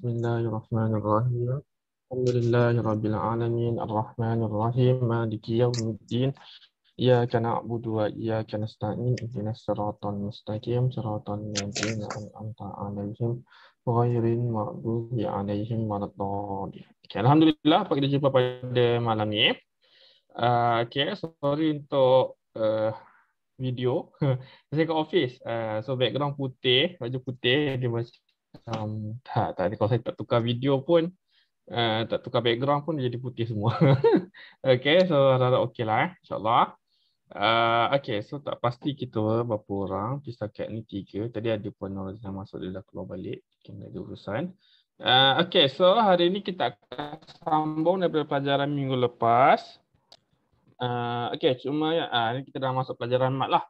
Bismillahirrahmanirrahim. Alhamdulillahirrabbilalamin. Ar-Rahmanirrahim. Maliki yawmuddin. Iyaka na'budu wa iyaka nasta'in. Ihdina siratal mustaqim. Siratal ladzina an'amta 'alaihim ghairil maghdubi 'alaihim waladdallin. Okay, alhamdulillah pagi jumpa pada malam ni. Uh, ah, okay, sorry untuk uh, video. Saya ke office. Uh, so background putih, baju putih dia macam Um, ha, tak ada kalau saya tak tukar video pun uh, tak tukar background pun jadi putih semua okay so harap-harap okay lah eh. insyaAllah uh, okay so tak pasti kita berapa orang kita cat ni tiga tadi ada pun orang yang masuk dia dah keluar balik kena ada urusan uh, okay so hari ni kita akan sambung daripada pelajaran minggu lepas uh, okay cuma uh, ni kita dah masuk pelajaran mat lah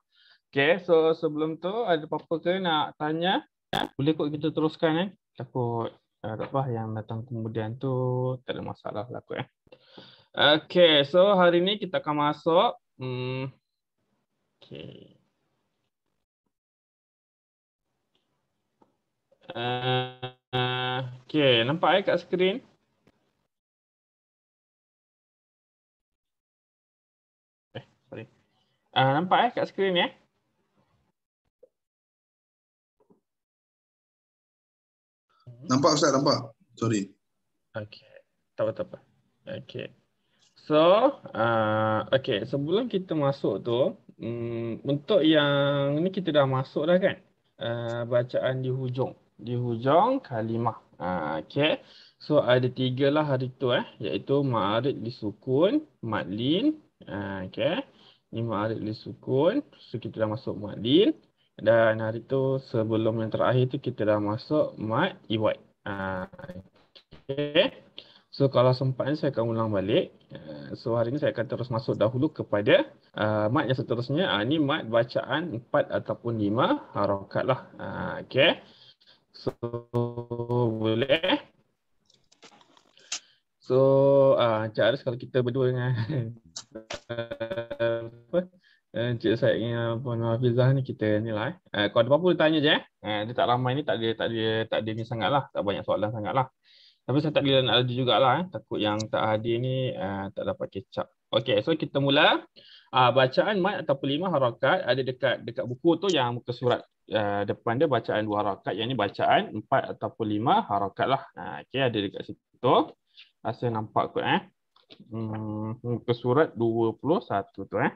Okay, so sebelum tu ada apa-apa ke nak tanya? Boleh kot kita teruskan eh. Takut uh, tak apa yang datang kemudian tu tak ada masalah lah kot eh. Okay, so hari ni kita akan masuk. Hmm. Okay. Uh, okay, nampak eh kat skrin? Eh, sorry. Uh, nampak eh kat skrin ya? Eh? Nampak Ustaz, nampak. Sorry. Okay. Tak apa, tak apa. Okay. So, uh, okay. Sebelum kita masuk tu, um, untuk yang ni kita dah masuk dah kan? Uh, bacaan di hujung. Di hujung kalimah. Uh, okay. So, ada tiga lah hari tu eh. Iaitu ma'arid di sukun, madlin. Uh, okay. Ni ma'arid di sukun. So, kita dah masuk madlin. Dan hari tu sebelum yang terakhir tu kita dah masuk mat EY. Uh, ah, okay. So kalau sempat ni saya akan ulang balik. Uh, so hari ni saya akan terus masuk dahulu kepada uh, mat yang seterusnya. Uh, ni mat bacaan 4 ataupun 5 harokat lah. Uh, okay. So boleh. So uh, Cik kalau kita berdua dengan Eh, Encik Syed dengan Puan Hafizah ni kita ni lah eh. eh kalau ada apa-apa dia tanya je eh. eh. Dia tak ramai ni tak ada, tak ada, tak ada ni sangat lah. Tak banyak soalan sangat lah. Tapi saya tak ada nak ada jugalah eh. Takut yang tak hadir ni eh, tak dapat catch Okay so kita mula. Uh, bacaan mat ataupun lima harakat ada dekat dekat buku tu yang muka surat uh, depan dia bacaan dua harakat. Yang ni bacaan empat ataupun lima harakat lah. Ah, okay ada dekat situ. Rasa ah, nampak kot eh. Hmm, muka surat satu tu eh.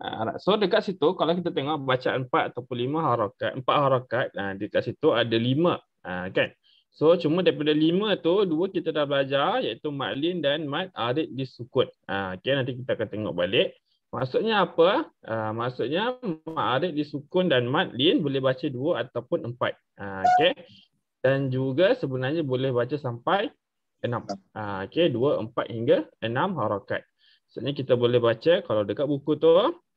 Uh, so dekat situ kalau kita tengok baca 4 ataupun 5 harakat, 4 harakat uh, ah, dekat situ ada 5 uh, ah, kan. So cuma daripada 5 tu dua kita dah belajar iaitu madlin dan mad arid disukut. Ah uh, okay, nanti kita akan tengok balik. Maksudnya apa? Uh, maksudnya mad arid disukun dan madlin boleh baca 2 ataupun 4. uh, okay. Dan juga sebenarnya boleh baca sampai 6. Ah uh, okey 2 4 hingga 6 harakat. Maksudnya kita boleh baca kalau dekat buku tu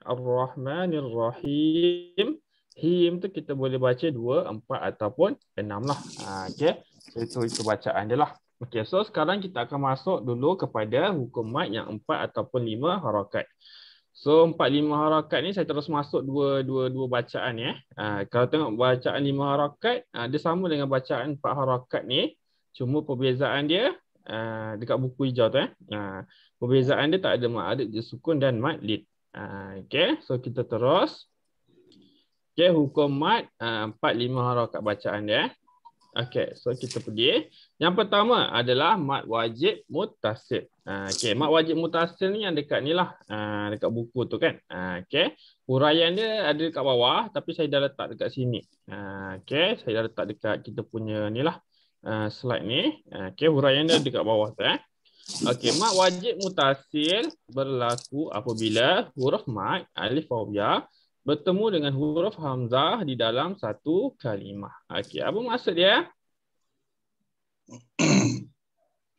Ar-Rahmanir Rahim Him tu kita boleh baca dua, empat ataupun enam lah. Ha, okay. So, itu, itu bacaan dia lah. Okay, so sekarang kita akan masuk dulu kepada hukum mat yang empat ataupun lima harakat. So empat lima harakat ni saya terus masuk dua dua dua bacaan ya. Ha, kalau tengok bacaan lima harakat, ha, dia sama dengan bacaan empat harakat ni. Cuma perbezaan dia ha, dekat buku hijau tu. Eh. Ha, Perbezaan dia tak ada ma'arib dia sukun dan mat lid. Ah, okay. So kita terus. Okay. Hukum mad ah, Empat lima harokat bacaan dia. Eh. Okay. So kita pergi. Yang pertama adalah mad wajib mutasir. Ah, okay. mad wajib mutasir ni yang dekat ni lah. Ha, dekat buku tu kan. okay. Huraian dia ada dekat bawah. Tapi saya dah letak dekat sini. okay. Saya dah letak dekat kita punya ni lah. Uh, slide ni. okay. Huraian dia dekat bawah tu eh. Okey, mat wajib mutasil berlaku apabila huruf mat alif fawya bertemu dengan huruf hamzah di dalam satu kalimah. Okey, apa maksud dia?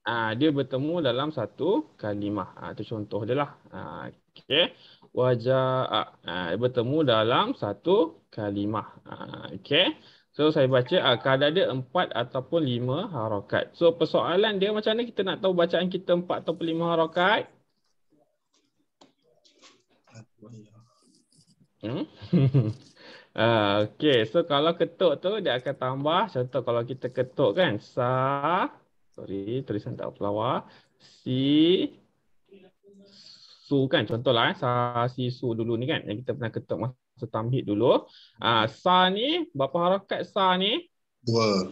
Ah, ha, dia bertemu dalam satu kalimah. Ah, ha, contoh dia lah. Ha, okey. Wajah ha, bertemu dalam satu kalimah. Ha, okey. So saya baca uh, ah, kalau ada empat ataupun lima harokat. So persoalan dia macam mana kita nak tahu bacaan kita empat ataupun lima harokat? Hmm? uh, ah, okay, so kalau ketuk tu dia akan tambah. Contoh kalau kita ketuk kan. Sa, sorry tulisan tak pelawar. Si, su kan contohlah. Eh. Sa, si, su dulu ni kan yang kita pernah ketuk masa setambit dulu. Uh, ah, sa ni, berapa harakat sa ni? Dua.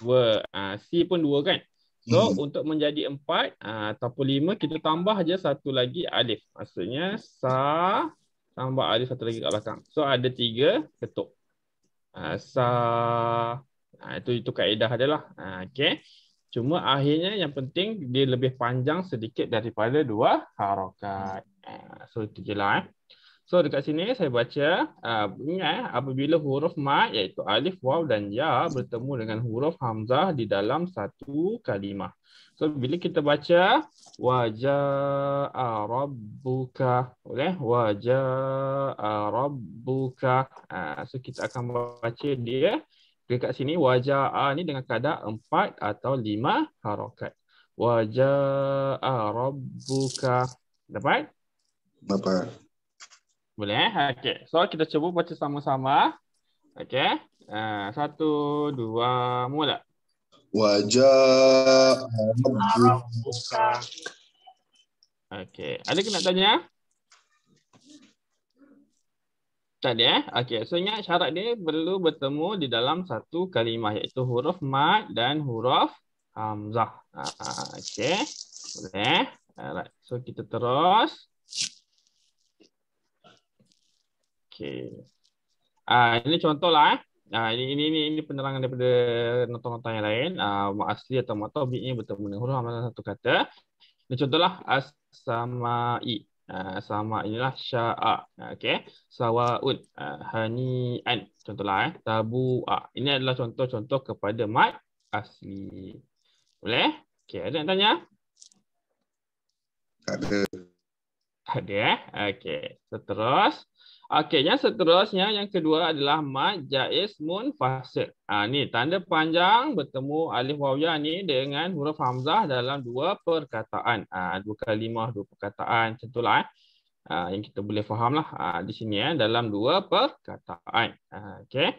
Dua. Uh, ah, si pun dua kan? So, hmm. untuk menjadi empat uh, ataupun lima, kita tambah aja satu lagi alif. Maksudnya, sa tambah alif satu lagi kat belakang. So, ada tiga ketuk. Uh, sa. Uh, itu, itu kaedah dia lah. Uh, okay. Cuma akhirnya yang penting dia lebih panjang sedikit daripada dua harokat. So itu je lah. Eh. So dekat sini saya baca uh, ingat eh, apabila huruf ma iaitu alif, waw dan ya bertemu dengan huruf hamzah di dalam satu kalimah. So bila kita baca waja'a rabbuka okey waja'a rabbuka uh, so kita akan baca dia dekat sini waja'a ni dengan kadar empat atau lima harakat. Waja'a rabbuka. Dapat? Dapat. Boleh? Eh? Okay. So kita cuba baca sama-sama. Okay. Uh, eh, satu, dua, mula. Wajah. okey Ada ke nak tanya? Tak ada eh? Okay. So ingat syarat dia perlu bertemu di dalam satu kalimah iaitu huruf mat dan huruf hamzah. Uh, ah, okay. Boleh? Eh? Alright. So kita terus. Okay. Uh, ah, ini contoh lah. Eh. Uh, ini, ini, ini, ini penerangan daripada nota notong yang lain. Uh, ah, mak asli atau mak tobi ini bertemu dengan huruf amalan satu kata. Ini contohlah asama'i. Uh, sama inilah sya'a. okay. Sawa'un. Uh, hani'an. Contohlah. Eh. Tabu'a. Ini adalah contoh-contoh kepada mat asli. Boleh? Eh? Okay. Ada yang tanya? Tak ada. Tak ada. Eh? Okay. terus. Okey, yang seterusnya yang kedua adalah mad jaiz munfasil. Ha, ni tanda panjang bertemu alif waw ya ni dengan huruf hamzah dalam dua perkataan. ha, dua kalimah dua perkataan tentulah eh. Ha, yang kita boleh fahamlah ha, di sini eh dalam dua perkataan. Ha, Okey.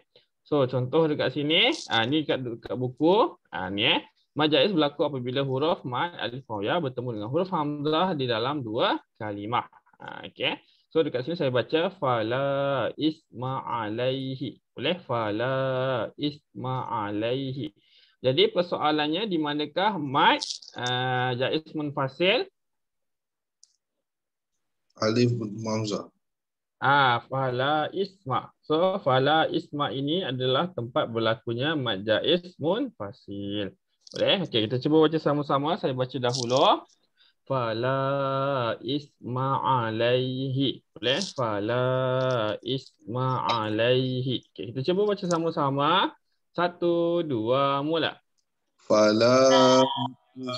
So contoh dekat sini, ha, ni dekat, dekat buku, ha, ni eh. Mad jaiz berlaku apabila huruf mad alif waw ya bertemu dengan huruf hamzah di dalam dua kalimah. Ha, Okey. So dekat sini saya baca fala isma alaihi. Boleh fala isma alaihi. Jadi persoalannya di manakah mad uh, eh, jaiz munfasil? Alif mamza. Ah fala isma. So fala isma ini adalah tempat berlakunya mad jaiz munfasil. Boleh? Okey, kita cuba baca sama-sama. Saya baca dahulu fala isma alaihi boleh fala isma alaihi okay, kita cuba baca sama-sama satu dua mula fala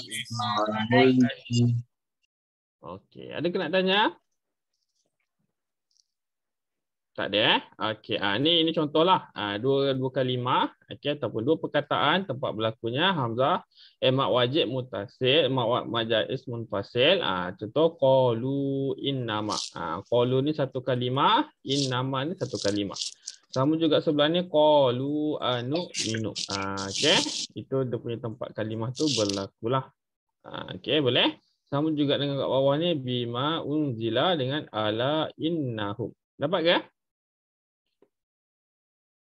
isma alaihi okey ada kena tanya tak ada eh. Okey, ha, ni ini contohlah. Ha, dua dua kalimah okey ataupun dua perkataan tempat berlakunya hamzah emak eh, wajib mutasil, emak majaz munfasil. Ah ha, contoh qalu innama. Ah ha, qalu ni satu kalimah, innama ni satu kalimah. Sama juga sebelah ni qalu anu minu. Ha, ah, okey, itu dia punya tempat kalimah tu berlakulah. ha, okey, boleh. Sama juga dengan kat bawah ni bima unzila dengan ala innahum. Dapat ke?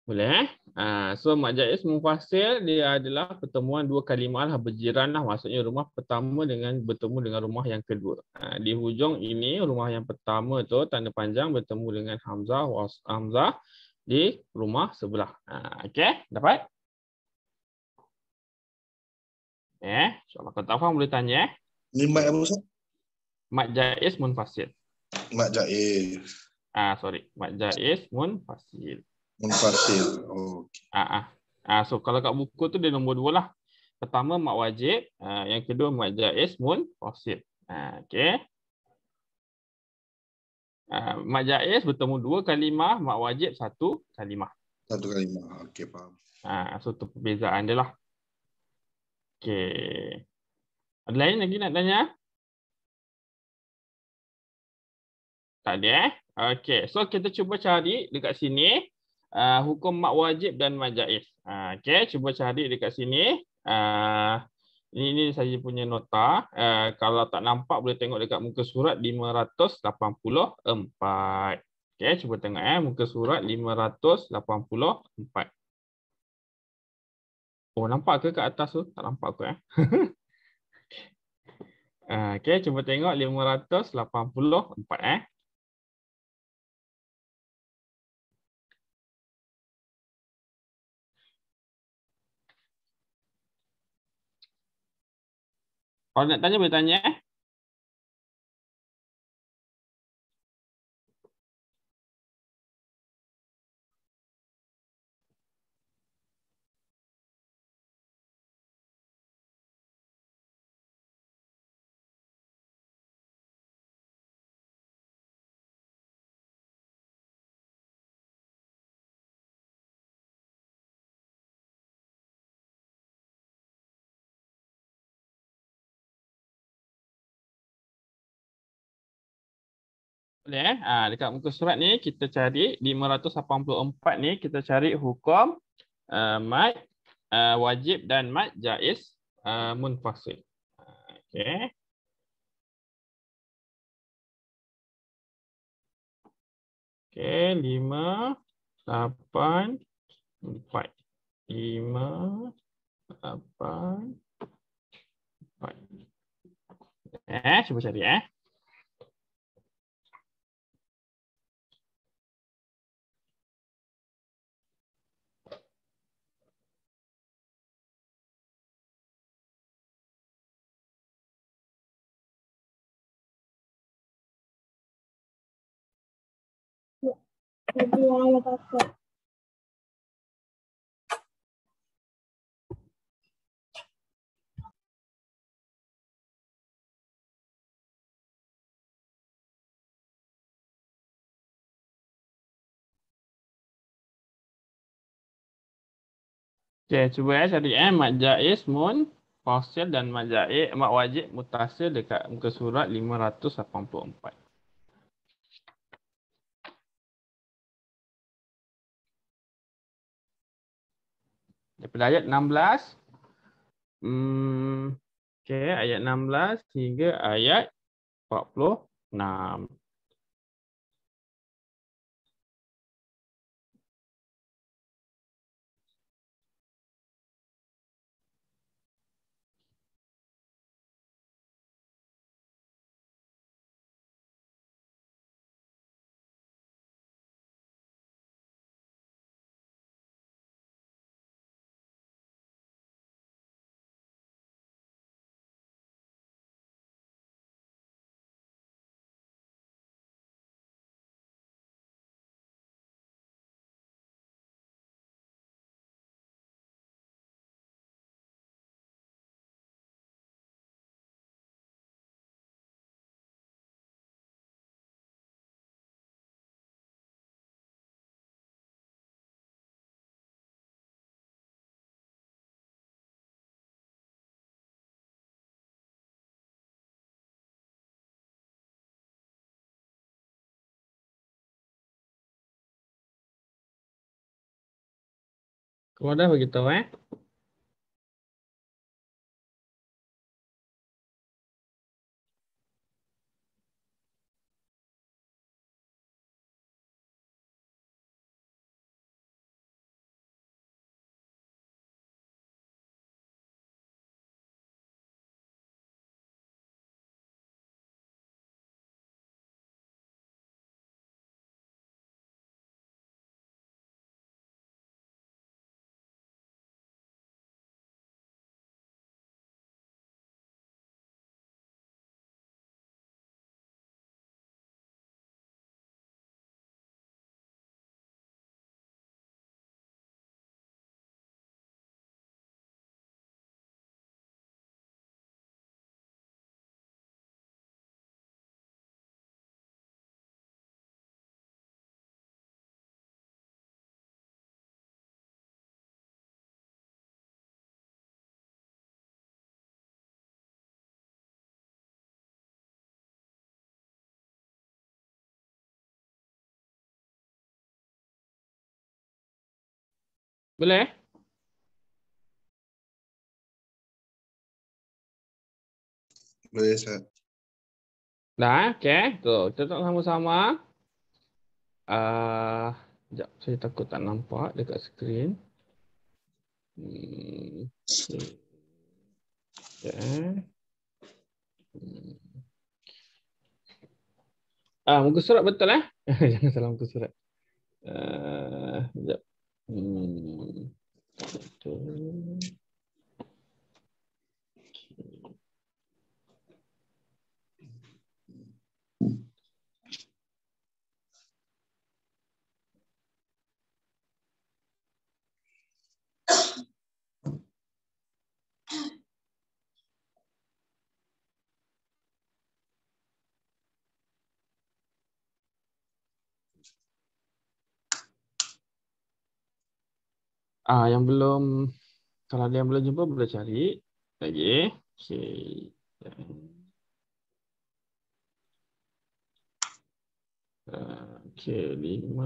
Boleh. Eh? Ha, so Mak Jais Mufasil dia adalah pertemuan dua kalimah lah berjiran lah. Maksudnya rumah pertama dengan bertemu dengan rumah yang kedua. Ha, di hujung ini rumah yang pertama tu tanda panjang bertemu dengan Hamzah was, Hamzah di rumah sebelah. Ha, okay dapat? Eh, insyaAllah kau tahu kan, boleh tanya. Eh? Ini Mak apa Ustaz? Mak Jais Munfasil. Mak Jais. Ah, sorry. Mak Jais Munfasil. Munfasil. Okay. Ah, ah, ah. so kalau kat buku tu dia nombor dua lah. Pertama mak wajib, ah, yang kedua mak jaiz munfasil. Ah, okay. Uh, ah, mak jaiz bertemu dua kalimah, mak wajib satu kalimah. Satu kalimah, okey faham. Uh, so tu perbezaan dia lah. Okey. Ada lain lagi nak tanya? Tak ada eh? Okey, so kita cuba cari dekat sini. Ah, hukum mak wajib dan mak jaiz. Uh, ah, okay, cuba cari dekat sini. Uh, ini, ini saya punya nota. Uh, kalau tak nampak, boleh tengok dekat muka surat 584. Okay, cuba tengok eh. muka surat 584. Oh, nampak ke kat atas tu? Tak nampak aku eh. okay, cuba tengok 584 eh. Kalau nak tanya boleh tanya eh. Boleh eh? Ha, dekat muka surat ni kita cari 584 ni kita cari hukum uh, ah, mat uh, ah, wajib dan mat jaiz uh, munfasil. Okey. Okey, 5 8 4 5 8 4 Eh, cuba cari eh. Okay, cuba eh cari eh mad Jais mun fasil dan mad Jais mad wajib mutasil dekat muka surat 584. daripada ayat 16 hmm, okay, ayat 16 hingga ayat 46. Kemudian begitu eh. Boleh? Eh? Boleh, Ustaz. Dah, eh? okey. Eh? Tu, kita tengok sama-sama. Ah, uh, sekejap, saya takut tak nampak dekat skrin. Hmm. Okay. Hmm. Ah, muka surat betul eh? Jangan salah muka surat. Uh, sekejap. うん。Ah yang belum kalau ada yang belum jumpa boleh cari lagi. Okey. Eh, okey, lima.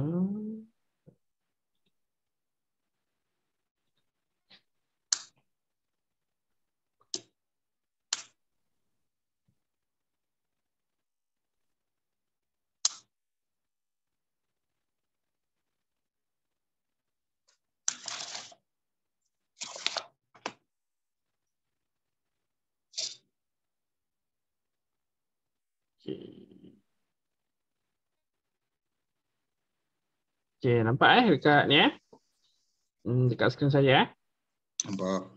Okey, nampak eh dekat ni eh. Hmm, dekat skrin saya eh. Nampak.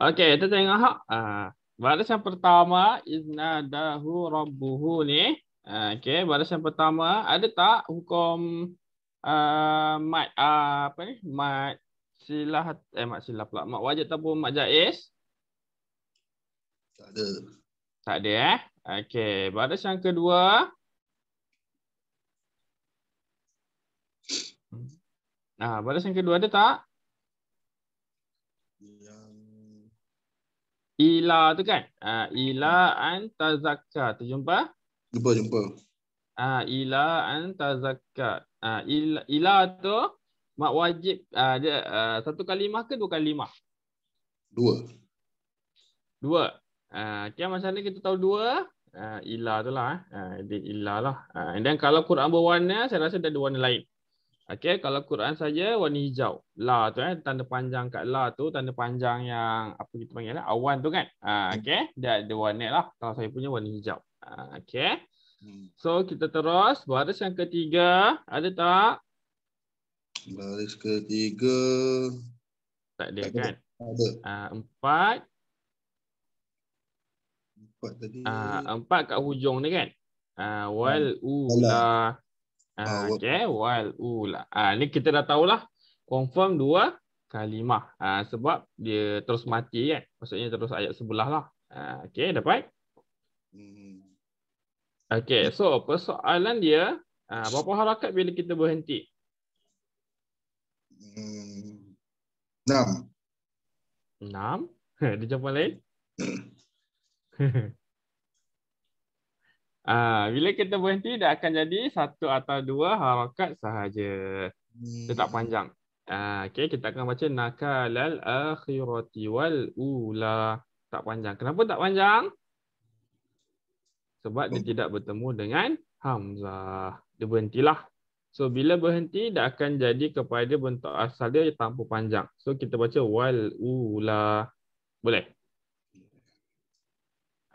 Okey, kita tengok hak. Ah, baris yang pertama iznadahu rabbuhu ni. Uh, Okey, baris yang pertama ada tak hukum uh, mat uh, apa ni? Mat silah eh mat silah pula. Mat wajib ataupun mat jaiz? Tak ada. Tak ada eh. Okey, baris yang kedua. Uh, Nah, baris yang kedua ada tak? Yang... Ila tu kan? Ah, ila anta zakka. Terjumpa? Jumpa, jumpa. Ah uh, ila anta zakka. Ah uh, ila, ila tu mak wajib uh, dia uh, satu kalimah ke dua kalimah? Dua. Dua. Ah okay, macam mana kita tahu dua? Ah uh, ila tu lah eh. Ah, jadi ila lah. Uh, and then kalau Quran berwarna, saya rasa ada warna lain. Okey, kalau Quran saja warna hijau. La tu eh, tanda panjang kat la tu, tanda panjang yang apa kita panggil lah, awan tu kan. Ha, okey, dia ada warna lah. Kalau saya punya warna hijau. Ha, okey. Hmm. So, kita terus. Baris yang ketiga, ada tak? Baris ketiga. Tak ada tak kan? Ada. Ha, empat. Empat tadi. Ha, empat kat hujung ni kan? Ha, wal ula. Alah. Okay, wal ula. Ha, ni kita dah tahu lah, Confirm dua kalimah. Ha, ah, sebab dia terus mati kan. Maksudnya terus ayat sebelah lah. Ha, ah, okay, dapat? Hmm. Okay, so persoalan dia. Ha, berapa harakat bila kita berhenti? Hmm. Enam. Enam? Dia jumpa lain? Ha, bila kita berhenti, dia akan jadi satu atau dua harakat sahaja. Dia tak hmm. panjang. Ha, ah, okay, kita akan baca nakalal akhirati wal ula. Tak panjang. Kenapa tak panjang? Sebab dia hmm. tidak bertemu dengan Hamzah. Dia berhentilah. So bila berhenti dia akan jadi kepada bentuk asal dia tanpa panjang. So kita baca wal ula. Boleh?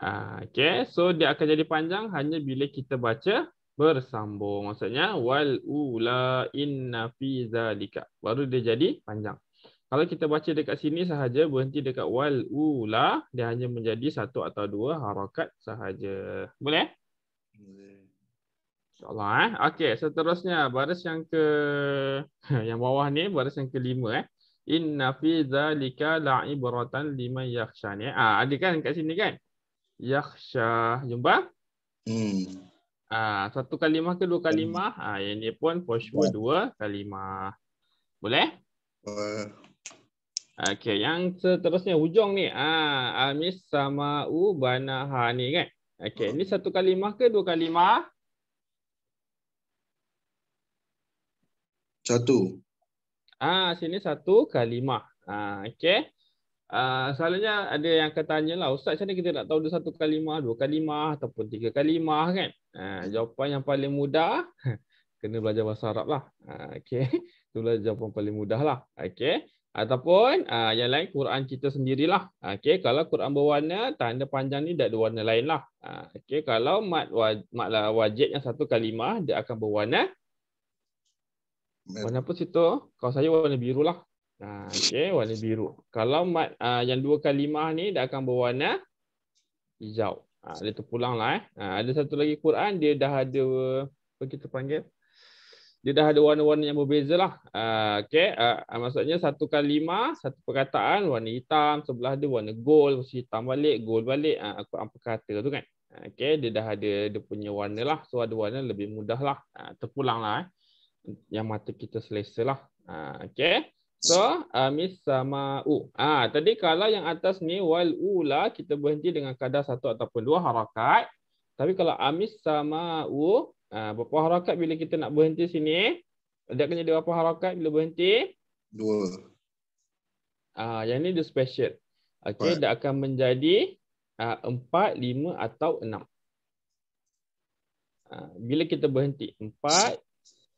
Ha, okay, so dia akan jadi panjang hanya bila kita baca bersambung. Maksudnya wal ula inna fi zalika. Baru dia jadi panjang. Kalau kita baca dekat sini sahaja berhenti dekat wal ula dia hanya menjadi satu atau dua harakat sahaja. Boleh? Boleh. Insya-Allah eh. Okey, seterusnya baris yang ke yang bawah ni baris yang kelima eh. Inna fi zalika la'ibratan lima yakhsha Ah, ada kan kat sini kan? Yahsha. Jumpa? Hmm. Ah, satu kalimah ke dua kalimah? Hmm. Ah, yang ni pun for sure yeah. dua kalimah. Boleh? Boleh. Okay, yang seterusnya hujung ni. Ah, Amis sama U Banaha ni kan? Okay, hmm. ni satu kalimah ke dua kalimah? Satu. Ah, sini satu kalimah. Ah, okay. Ah, selalunya ada yang akan tanya lah, Ustaz macam mana kita nak tahu dia satu kalimah, dua kalimah ataupun tiga kalimah kan? Uh, jawapan yang paling mudah, kena belajar bahasa Arab lah. Uh, ah, okay. Itu lah jawapan paling mudah lah. Okay. Ataupun uh, yang lain, Quran kita sendirilah. Lah. Okay. Kalau Quran berwarna, tanda panjang ni dah ada warna lain lah. Uh, okay. Kalau mat, waj- mat lah wajib yang satu kalimah, dia akan berwarna. Warna apa situ? Kalau saya warna biru lah. Ah, okay, warna biru. Kalau mat uh, yang dua kalimah ni dia akan berwarna hijau. Ah uh, dia lah. eh. Uh, ada satu lagi Quran dia dah ada apa kita panggil? Dia dah ada warna-warna yang berbeza lah. Uh, okay. Uh, maksudnya satu kalimah, satu perkataan warna hitam. Sebelah dia warna gold. Mesti hitam balik, gold balik. Uh, aku apa kata tu kan. okay. Dia dah ada dia punya warna lah. So ada warna lebih mudah lah. Uh, terpulang lah. Eh. Yang mata kita selesa lah. Uh, okay. So, amis sama u. Ah, ha, tadi kalau yang atas ni wal ula kita berhenti dengan kadar satu ataupun dua harakat. Tapi kalau amis sama u, ah ha, berapa harakat bila kita nak berhenti sini? Dia akan jadi berapa harakat bila berhenti? Dua. Ah, ha, yang ni dia special. Okey, dia akan menjadi ah ha, empat, lima atau enam. Ha, bila kita berhenti empat,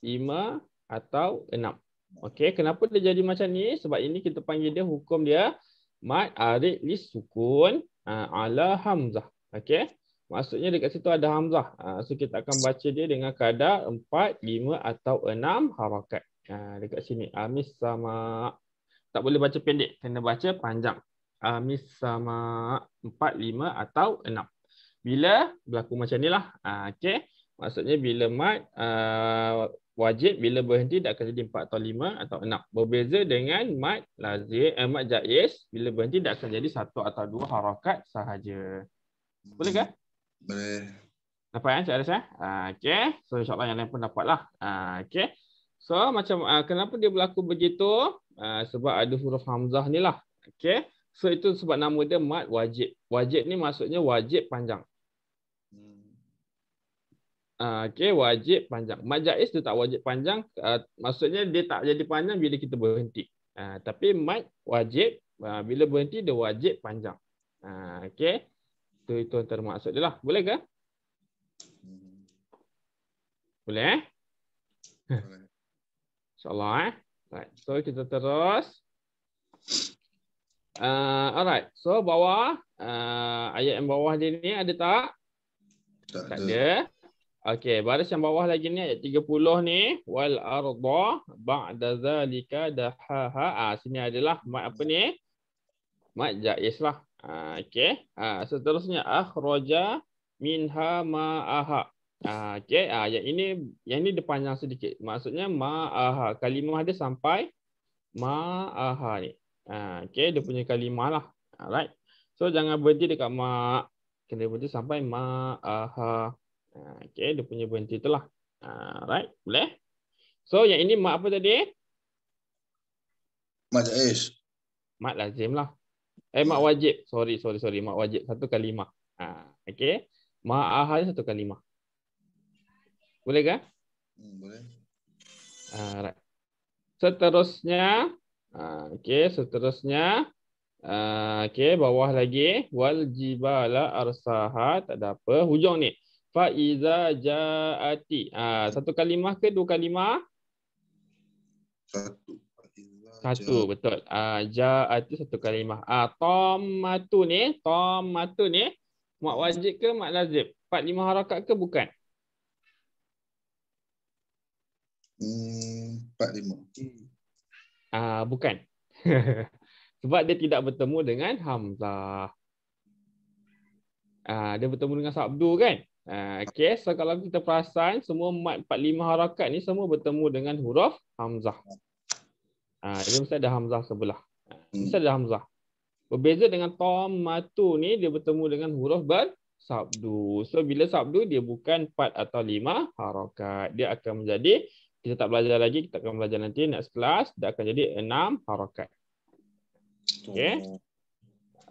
lima atau enam. Okey, kenapa dia jadi macam ni? Sebab ini kita panggil dia hukum dia mad arid li sukun ha, ala hamzah. Okey. Maksudnya dekat situ ada hamzah. Ha, so kita akan baca dia dengan kadar 4, 5 atau 6 harakat. Ha, dekat sini. Amis sama. Tak boleh baca pendek. Kena baca panjang. Amis sama 4, 5 atau 6. Bila berlaku macam ni lah. Okey. Maksudnya bila mat wajib bila berhenti dia akan jadi 4 atau 5 atau 6 berbeza dengan mad lazim eh, mad jaiz bila berhenti dia akan jadi satu atau dua harakat sahaja boleh ke hmm, boleh dapat kan cara saya ah, okey so insyaallah yang lain pun dapatlah ah, okey so macam uh, kenapa dia berlaku begitu uh, sebab ada huruf hamzah ni lah okey so itu sebab nama dia mad wajib wajib ni maksudnya wajib panjang Ah, okay, wajib panjang. Mat jaiz tu tak wajib panjang. Ah, maksudnya dia tak jadi panjang bila kita berhenti. Ah, tapi mat wajib. Bila berhenti dia wajib panjang. Okay. Itu, itu yang termaksud dia lah. Boleh ke? Boleh eh? InsyaAllah eh? Right. So kita terus. Uh, alright. So bawah. Uh, ayat yang bawah dia ni ada tak? Tak, tak ada. Okey, baris yang bawah lagi ni ayat 30 ni wal arda ba'da zalika dahaha. Ah sini adalah mad apa ni? Mad jaiz lah. Ah okey. Ah seterusnya akhraja minha ma Ah okey. Ah yang ini yang ini depan sedikit. Maksudnya ma ma'aha. Kalimah dia sampai ma'aha ni. Ah okey, dia punya kalimah lah. Alright. So jangan berhenti dekat ma' kena berhenti sampai ma ma'aha. Ha, okay, dia punya berhenti lah. Alright, ha, boleh? So, yang ini mak apa tadi? Mak jais. Mak lazim lah. Eh, mak wajib. Sorry, sorry, sorry. Mak wajib. Satu kali lima. Ha, okay. Mak ahal satu kali lima. Boleh kan? Boleh. Alright. Seterusnya. Okay, seterusnya. Okay, bawah lagi. Wal jibala arsaha. Tak ada apa. Hujung ni. Faiza ja'ati. Ha, satu kalimah ke dua kalimah? Satu. Satu ja. betul. Ha, ja'ati satu kalimah. Ha, tomatu ni, matu ni. Mak wajib ke mak lazib? Empat lima harakat ke bukan? Hmm, empat hmm, lima. Ha, bukan. Sebab dia tidak bertemu dengan Hamzah. Ha, dia bertemu dengan Sabdu kan? Ah, okay, so kalau kita perasan semua mat 45 harakat ni semua bertemu dengan huruf hamzah. Ah, uh, dia mesti ada hamzah sebelah. Hmm. Mesti ada hamzah. Berbeza dengan tom matu ni dia bertemu dengan huruf ber sabdu. So bila sabdu dia bukan 4 atau 5 harakat. Dia akan menjadi kita tak belajar lagi, kita akan belajar nanti next kelas dia akan jadi 6 harakat. Okay. Oh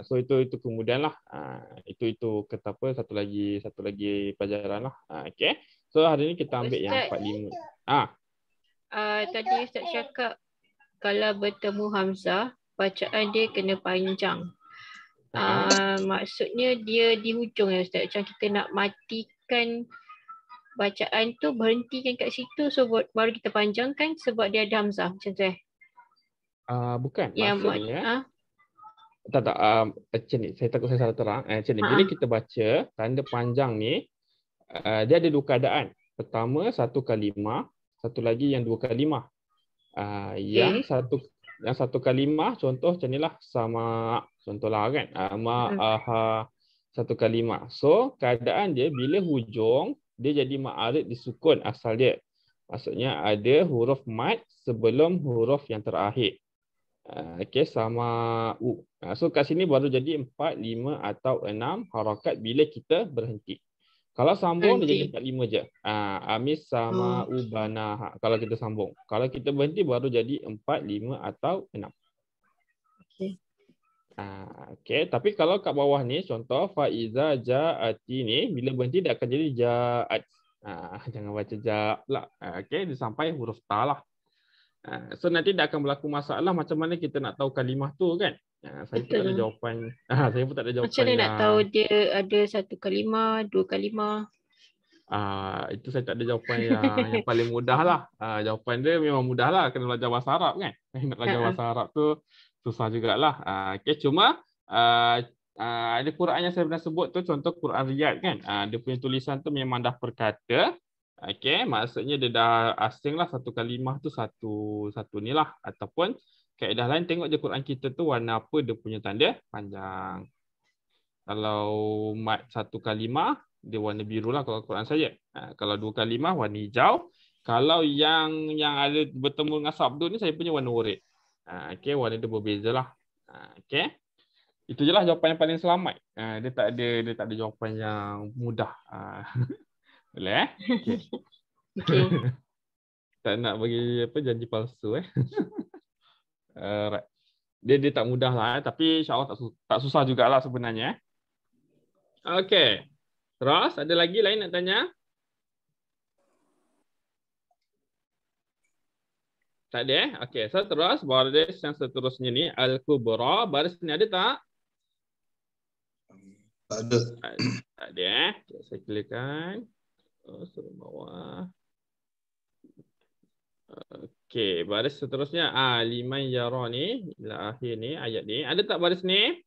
so itu itu kemudian lah uh, itu itu kata apa satu lagi satu lagi pelajaran lah uh, okay so hari ni kita ambil Ustaz, yang empat lima eh? ah. ah tadi saya cakap kalau bertemu Hamzah bacaan dia kena panjang uh, maksudnya dia di hujung ya Ustaz macam kita nak matikan bacaan tu berhenti kan kat situ so baru kita panjangkan sebab dia ada Hamzah macam tu eh Uh, bukan yang maksudnya mak- tak tak um, eh, cik ni saya takut saya salah terang eh cik ni bila kita baca tanda panjang ni uh, dia ada dua keadaan pertama satu kalimah satu lagi yang dua kalimah uh, ah, okay. yang satu yang satu kalimah contoh macam nilah sama contohlah kan uh, ma hmm. aha ah, satu kalimah so keadaan dia bila hujung dia jadi ma'arid disukun asal dia maksudnya ada huruf mat sebelum huruf yang terakhir Ah, okay, sama U. Ah, so kat sini baru jadi 4, 5 atau 6 harokat bila kita berhenti. Kalau sambung, berhenti. dia jadi 4, 5 je. Uh, amis sama hmm. Oh. U bana ha, kalau kita sambung. Kalau kita berhenti, baru jadi 4, 5 atau 6. Okay. Uh, okay. Tapi kalau kat bawah ni, contoh Faiza Ja'ati ni, bila berhenti dia akan jadi Ja'at. Uh, jangan baca Ja'at pula. Uh, okay, dia sampai huruf Ta lah. Ha, so nanti tidak akan berlaku masalah macam mana kita nak tahu kalimah tu kan? Saya ha, Betul. pun tak ada jawapan. Saya pun tak ada jawapan. Ha, macam mana nak lah. tahu dia ada satu kalimah, dua kalimah? Ah itu saya tak ada jawapan yang, yang paling mudah lah. Ah, jawapan dia memang mudah lah. Kena belajar bahasa Arab kan? Nak belajar bahasa Arab tu susah jugalah. Ah, okay, cuma ah, Uh, ada Quran yang saya pernah sebut tu contoh Quran Riyad kan uh, dia punya tulisan tu memang dah perkata Okay, maksudnya dia dah asing lah satu kalimah tu satu satu ni lah. Ataupun kaedah lain tengok je Quran kita tu warna apa dia punya tanda panjang. Kalau mat satu kalimah, dia warna biru lah kalau Quran saja. Ha, kalau dua kalimah, warna hijau. Kalau yang yang ada bertemu dengan sabdu ni, saya punya warna warit. Ha, okay, warna dia berbeza lah. Ha, okay. Itu je lah jawapan yang paling selamat. Ha, dia tak ada dia tak ada jawapan yang mudah. Ha. Boleh eh? Okay. okay. tak nak bagi apa janji palsu eh. Alright. Eh, dia dia tak mudah lah eh. tapi insyaAllah tak, tak susah jugalah sebenarnya. Eh. Okay. Terus ada lagi lain nak tanya? Tak ada eh? Okay. So terus baris yang seterusnya ni Al-Kubra. Baris ni ada tak? Tak ada. Tak ada eh? Saya klikkan suruh bawah. Okey, baris seterusnya ah lima yara ni ila akhir ni ayat ni. Ada tak baris ni?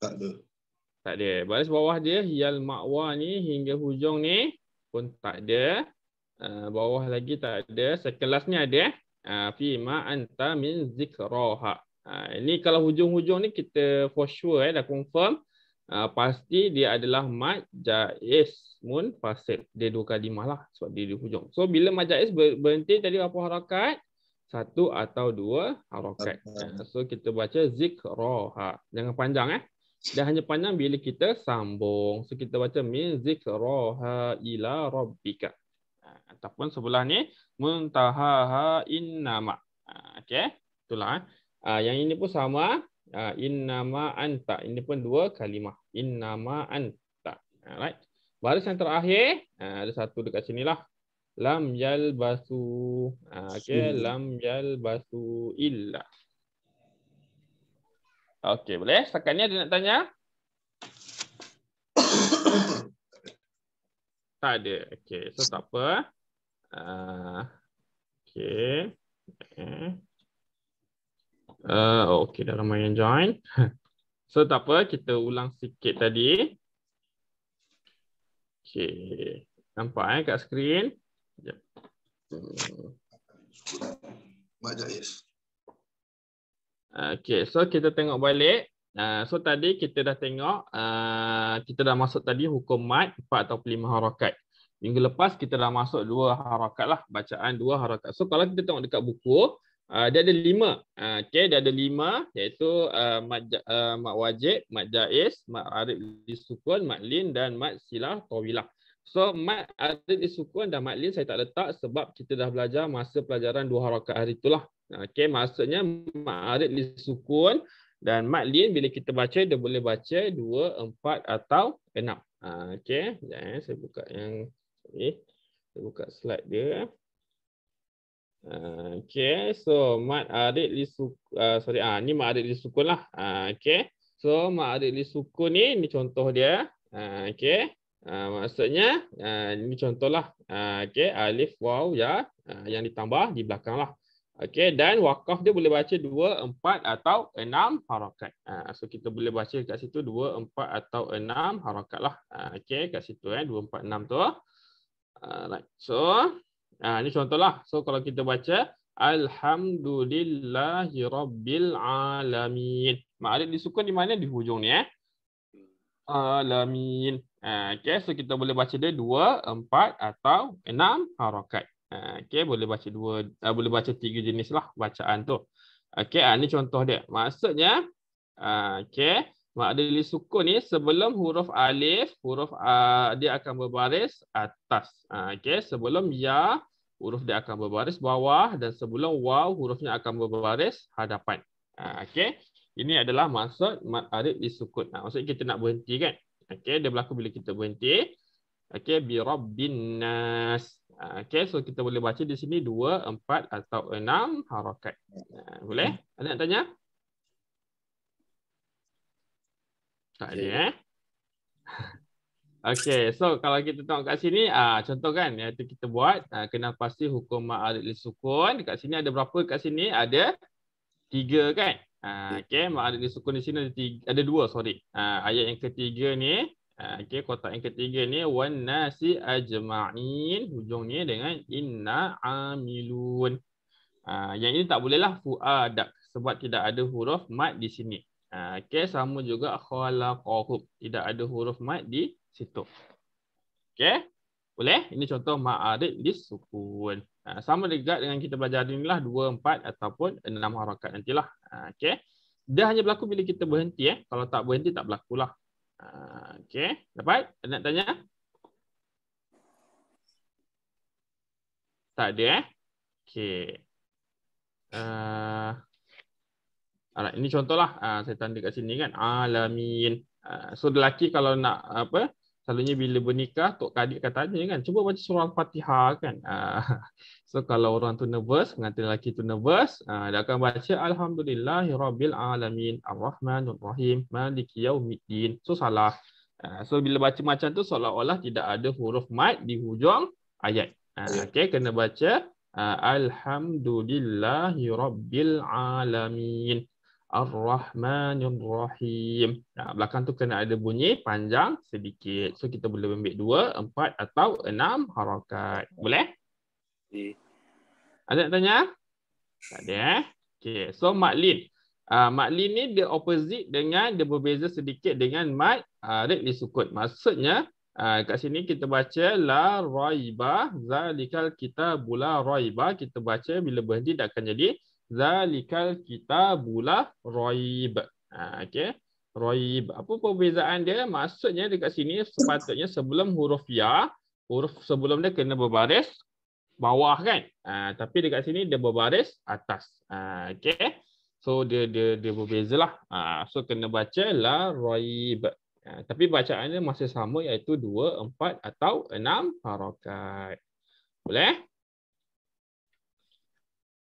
Tak ada. Tak ada. Baris bawah dia yal ma'wa ni hingga hujung ni pun tak ada. Uh, bawah lagi tak ada. Sekelas ni ada. Uh, fi ma anta min zikraha. Uh, ini kalau hujung-hujung ni kita for sure eh, dah confirm. Uh, pasti dia adalah mad jaiz mun fasid. Dia dua kalimah lah sebab dia di hujung. So bila mad jaiz berhenti tadi apa harakat? Satu atau dua harakat. So kita baca zikroha. Jangan panjang eh. Dia hanya panjang bila kita sambung. So kita baca min zikroha ila rabbika. Ah, ataupun sebelah ni muntahaha innama. Ah, okay. Itulah. Uh, yang ini pun sama. Ha, innama anta ini pun dua kalimah innama anta alright ha, baris yang terakhir ha, ada satu dekat sini lah. lam basu. Okay. lam basu illa Okay, boleh setakat ni ada nak tanya tak ada okey so tak apa uh, okey okay. Eh. Uh, eh, okay, dah ramai yang join. So tak apa, kita ulang sikit tadi. Okay, nampak eh kat skrin. Sekejap. Okay, so kita tengok balik. Uh, so tadi kita dah tengok, uh, kita dah masuk tadi hukum mat 4 atau 5 harokat. Minggu lepas kita dah masuk 2 harokat lah, bacaan 2 harokat. So kalau kita tengok dekat buku, Uh, dia ada lima. Uh, ah, okay, dia ada lima iaitu uh, mat, uh, mat wajib, mat jais, mat arif disukun, mat lin dan mat silah tawilah. So mat arif disukun dan mat lin saya tak letak sebab kita dah belajar masa pelajaran dua harokat hari itulah. Okay, maksudnya mat arif disukun dan mat lin bila kita baca dia boleh baca dua, empat atau enam. Uh, okay, jangan saya buka yang ni. Saya buka slide dia. Ah, okay, so Mat adik Li suk, uh, ah, sorry, ah, ni Mat adik Li Sukun lah. Uh, okay, so Mat adik Li Sukun ni, ni contoh dia. Uh, okay, uh, maksudnya, uh, ni contoh lah. Uh, okay, Alif Waw ya, uh, yang ditambah di belakang lah. Okay, dan wakaf dia boleh baca dua empat atau enam harokat. Uh, so, kita boleh baca kat situ dua empat atau enam harokat lah. Uh, okay, kat situ eh, dua empat enam tu. Alright, so Ha, ini contohlah. So kalau kita baca Alhamdulillahirrabbilalamin. Ma'arif disukun di mana? Di hujung ni eh. Alamin. Ha, okay, so kita boleh baca dia dua, empat atau enam harokat. Ha, okay, boleh baca dua, uh, boleh baca tiga jenis lah bacaan tu. Okay, ha, ni contoh dia. Maksudnya, ha, okay, Ma'adili sukun ni sebelum huruf alif, huruf uh, dia akan berbaris atas. Uh, ah, okay. Sebelum ya, huruf dia akan berbaris bawah dan sebelum waw, hurufnya akan berbaris hadapan. Uh, ah, okay. Ini adalah maksud ma'adili sukun. Uh, maksud kita nak berhenti kan? Okay. Dia berlaku bila kita berhenti. Okay. Birabbin nas. okay. So kita boleh baca di sini dua empat atau enam harokat. boleh? Ada yang tanya? Tak ada eh. Okey, so kalau kita tengok kat sini ah uh, contoh kan iaitu kita buat uh, kenal pasti hukum ma'arid li sukun. kat sini ada berapa kat sini? Ada tiga kan? Ah uh, okey, ma'arid li sukun di sini ada tiga, ada dua sorry. uh, ayat yang ketiga ni ah uh, okey kotak yang ketiga ni wan nasi ajma'in hujungnya dengan inna amilun. Ah uh, yang ini tak boleh lah fuadak sebab tidak ada huruf mad di sini. Ah, okay, sama juga khalaqahum. Oh, tidak ada huruf mat di situ. Okay, boleh? Ini contoh ma'arid disukun. Ah, sama juga dengan kita belajar hari ini lah. Dua, empat ataupun enam harakat nantilah. Ah, okay. Dia hanya berlaku bila kita berhenti. Eh. Kalau tak berhenti, tak berlaku lah. Okay, dapat? Ada nak tanya? Tak ada eh? Okay. Uh... Alright, ini contohlah uh, ah, saya tanda kat sini kan. Alamin. Uh, so lelaki kalau nak apa selalunya bila bernikah tok kadi akan tanya kan. Cuba baca surah Al-Fatihah kan. Uh, so kalau orang tu nervous, pengantin lelaki tu nervous, uh, dia akan baca alhamdulillahirabbil alamin arrahmanur rahim maliki yaumiddin. So salah. Uh, so bila baca macam tu seolah-olah tidak ada huruf mad di hujung ayat. Uh, ya. okay, kena baca Alhamdulillahirabbil alamin. Ar-Rahmanir-Rahim. Nah, belakang tu kena ada bunyi panjang sedikit. So kita boleh ambil dua, empat atau enam harakat. Boleh? Okay. Ada nak tanya? Tak ada eh. Okay. So Maklin. Uh, ah, Maklin ni dia opposite dengan, dia berbeza sedikit dengan Mat uh, Red Lisukut. Maksudnya uh, kat sini kita baca La Raibah Zalikal Kitabula Raibah. Kita baca bila berhenti dia akan jadi Zalikal kitabullah raib. Ha, okay. Raib. Apa perbezaan dia? Maksudnya dekat sini sepatutnya sebelum huruf ya, huruf sebelum dia kena berbaris bawah kan? Ha, tapi dekat sini dia berbaris atas. Ha, okay. So dia dia dia berbezalah. Ha, so kena baca la raib. Ha, tapi bacaannya masih sama iaitu dua, empat atau enam harokat. Boleh?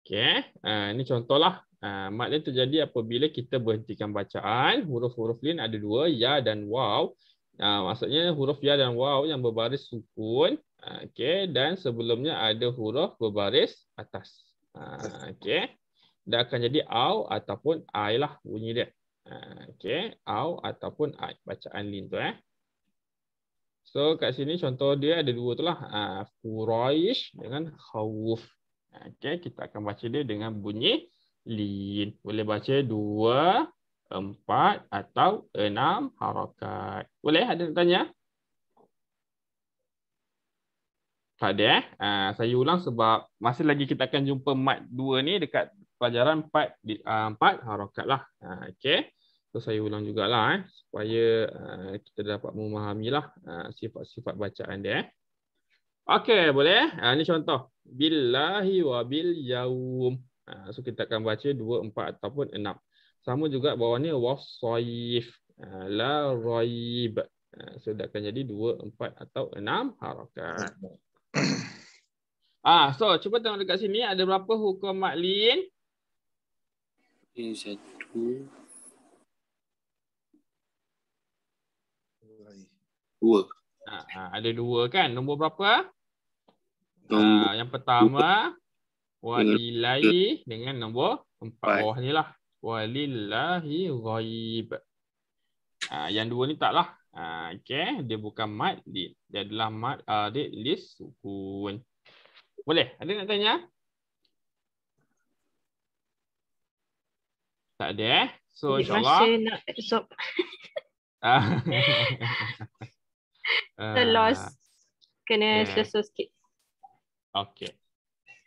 Okey, uh, ini contohlah uh, maknanya terjadi apabila kita berhentikan bacaan huruf-huruf lain ada dua ya dan wow. Uh, eh, maksudnya huruf ya dan wow yang berbaris sukun. Uh, Okey, dan sebelumnya ada huruf berbaris atas. Uh, Okey, dan akan jadi aw ataupun ai lah bunyi dia. Uh, Okey, au ataupun ai bacaan lain tu eh. So kat sini contoh dia ada dua tu lah. Uh, Quraish dengan khawuf. Okey, kita akan baca dia dengan bunyi lin. Boleh baca dua, empat atau enam harokat. Boleh ada tanya? Tak ada eh. Ha, saya ulang sebab masih lagi kita akan jumpa mat dua ni dekat pelajaran empat, ah, empat harokat lah. Ha, Okey. So, saya ulang jugalah eh, supaya uh, kita dapat memahamilah sifat-sifat bacaan dia. Eh. Okey, boleh. Ha, ini contoh. Billahi wa bil yaum. Ha, so kita akan baca 2, 4 ataupun 6. Sama juga bawah ni wasayif. Ha, ah, la raib. Ha, so dia akan jadi 2, 4 atau 6 harakat. Ah, so cuba tengok dekat sini ada berapa hukum maklin? Ini satu. Dua. Ha, ada dua kan? Nombor berapa? Nombor ah, yang pertama, walilai dengan nombor empat bawah ni lah. Walillahi ghaib. Ha, yang dua ni tak lah. Ha, okay. Dia bukan mat. Dia, dia adalah mat dia list sukun. Boleh? Ada nak tanya? Tak ada eh? So insyaAllah. Masih nak esok. Terlost. Kena yeah. selesai sikit. Okay.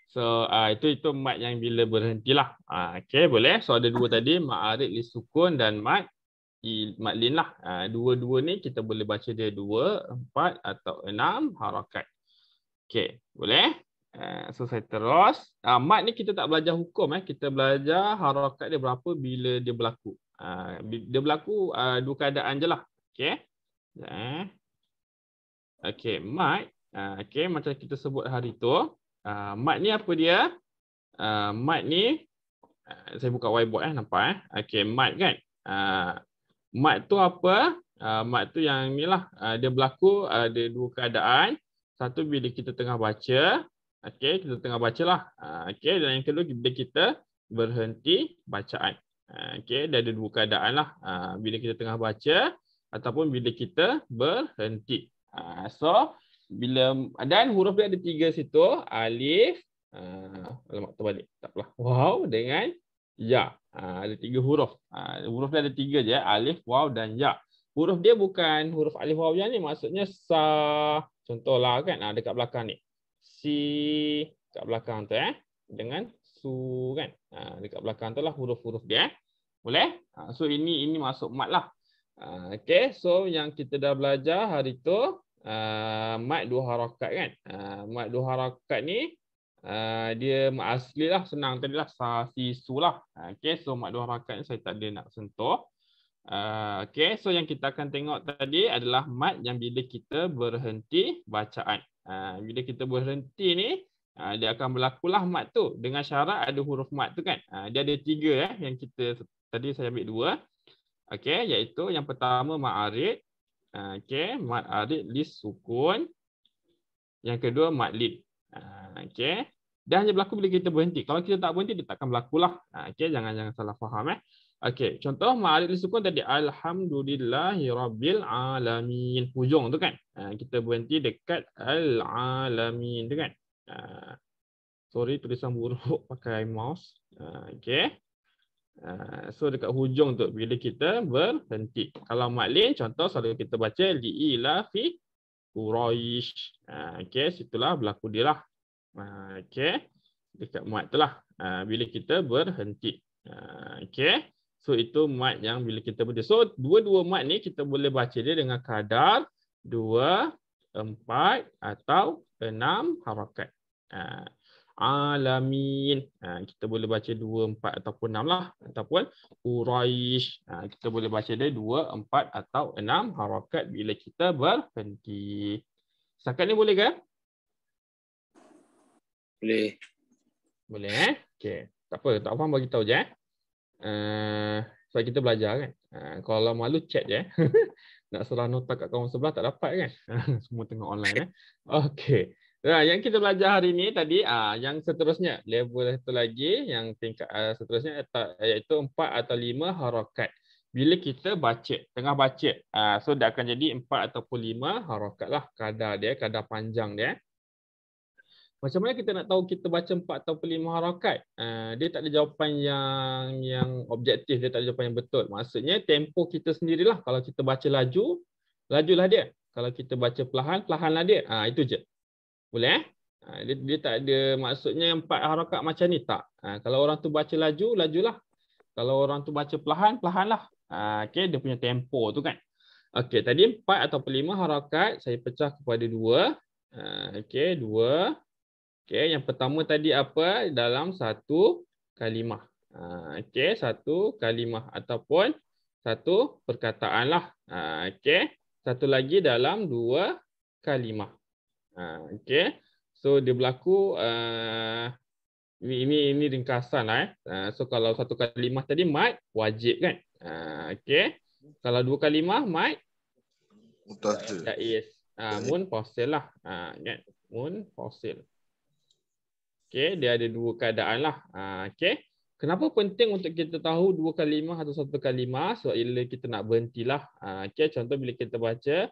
So uh, itu itu mat yang bila berhentilah. Uh, ah, okay boleh. So ada dua tadi. Ma'arik li sukun dan mat. I, mat lin lah. Uh, dua-dua ni kita boleh baca dia dua, empat atau enam harakat. Okay. Boleh. Uh, so saya terus. Uh, mat ni kita tak belajar hukum. Eh. Kita belajar harakat dia berapa bila dia berlaku. Uh, dia berlaku uh, dua keadaan je lah. Okay. Uh, eh? okay. Mat. Ah, okay, macam kita sebut hari tu. Uh, ah, mat ni apa dia? Uh, ah, mat ni, saya buka whiteboard eh, nampak eh. Okay, mat kan? Uh, mat tu apa? Uh, mat tu yang ni lah. Uh, dia berlaku, uh, ada dua keadaan. Satu, bila kita tengah baca. Okay, kita tengah baca lah. Uh, okay, dan yang kedua, bila kita berhenti bacaan. Okay, dia ada dua keadaan lah. Uh, bila kita tengah baca ataupun bila kita berhenti. Uh, so, bila dan huruf dia ada tiga situ alif uh, ah, balik tak taklah wow dengan ya uh, ada tiga huruf uh, huruf dia ada tiga je alif wow dan ya huruf dia bukan huruf alif wow yang ni maksudnya sa contohlah kan uh, kat belakang ni si kat belakang tu eh dengan su kan uh, dekat belakang tu lah huruf-huruf dia eh. boleh uh, so ini ini masuk mat lah Okay, so yang kita dah belajar hari tu uh, mat dua harakat kan. Uh, mat dua harakat ni uh, dia mat asli lah senang tadi lah sasi su lah. Okay, so mat dua harakat ni saya tak ada nak sentuh. Uh, okay, so yang kita akan tengok tadi adalah mat yang bila kita berhenti bacaan. Uh, bila kita berhenti ni, uh, dia akan berlakulah mat tu. Dengan syarat ada huruf mat tu kan. Uh, dia ada tiga eh, yang kita, tadi saya ambil dua. Okay, iaitu yang pertama ma'arid, Okay, mat arid list sukun. Yang kedua, mat lid. Ah, okay. Dia hanya berlaku bila kita berhenti. Kalau kita tak berhenti, dia takkan berlaku lah. Ah, okay, jangan jangan salah faham eh. Okay, contoh mat arid list sukun tadi. Alhamdulillahirrabbilalamin. Hujung tu kan. Ah, kita berhenti dekat alalamin tu kan. Sorry, tulisan buruk pakai mouse. Okay. Ah, so dekat hujung tu bila kita berhenti. Kalau maklin contoh selalu kita baca li ila fi quraish. Ah, okey situlah berlaku dia lah. Ah, okay, dekat muat tu lah. bila kita berhenti. Okay, So itu muat yang bila kita baca. So dua-dua muat ni kita boleh baca dia dengan kadar dua, empat atau enam harakat alamin. Ha, kita boleh baca dua empat ataupun enam lah. Ataupun Quraish. Ha, kita boleh baca dia dua empat atau enam harakat bila kita berhenti. Setakat ni boleh ke? Boleh. Boleh eh? Okay. Tak apa, tak faham bagi je eh. Uh, sebab kita belajar kan. Uh, kalau malu chat je eh. Nak serah nota kat kawan sebelah tak dapat kan. Semua tengok online eh. Okay. Nah, yang kita belajar hari ini tadi, ah yang seterusnya, level satu lagi, yang tingkat uh, seterusnya eh, iaitu empat atau lima harokat. Bila kita baca, tengah baca, ah so dia akan jadi empat atau lima harokat lah kadar dia, kadar panjang dia. Macam mana kita nak tahu kita baca empat atau lima harokat? Ah, dia tak ada jawapan yang yang objektif, dia tak ada jawapan yang betul. Maksudnya tempo kita sendirilah. Kalau kita baca laju, lajulah dia. Kalau kita baca perlahan, perlahanlah dia. Ah itu je. Boleh eh? Ha, dia, dia tak ada maksudnya empat harakat macam ni tak. Ha, kalau orang tu baca laju, lajulah. Kalau orang tu baca perlahan, perlahanlah. Ha, okay, dia punya tempo tu kan. Okay, tadi empat atau lima harakat saya pecah kepada dua. Ha, okay, dua. Okay, yang pertama tadi apa? Dalam satu kalimah. Ha, okay, satu kalimah ataupun satu perkataan lah. Ha, okay, satu lagi dalam dua kalimah. Ha, okay. So dia berlaku uh, ini, ini ringkasan lah. Eh. Uh, so kalau satu kali lima tadi mat wajib kan? Uh, ha, okay. Kalau dua kalimah mat mutasil. Uh, ya, yes. Uh, mun fossil lah. Uh, kan? Mun fosil. Okay, dia ada dua keadaan lah. Okay. Kenapa penting untuk kita tahu dua kalimah atau satu kalimah? Sebab bila kita nak berhentilah. Okay, contoh bila kita baca.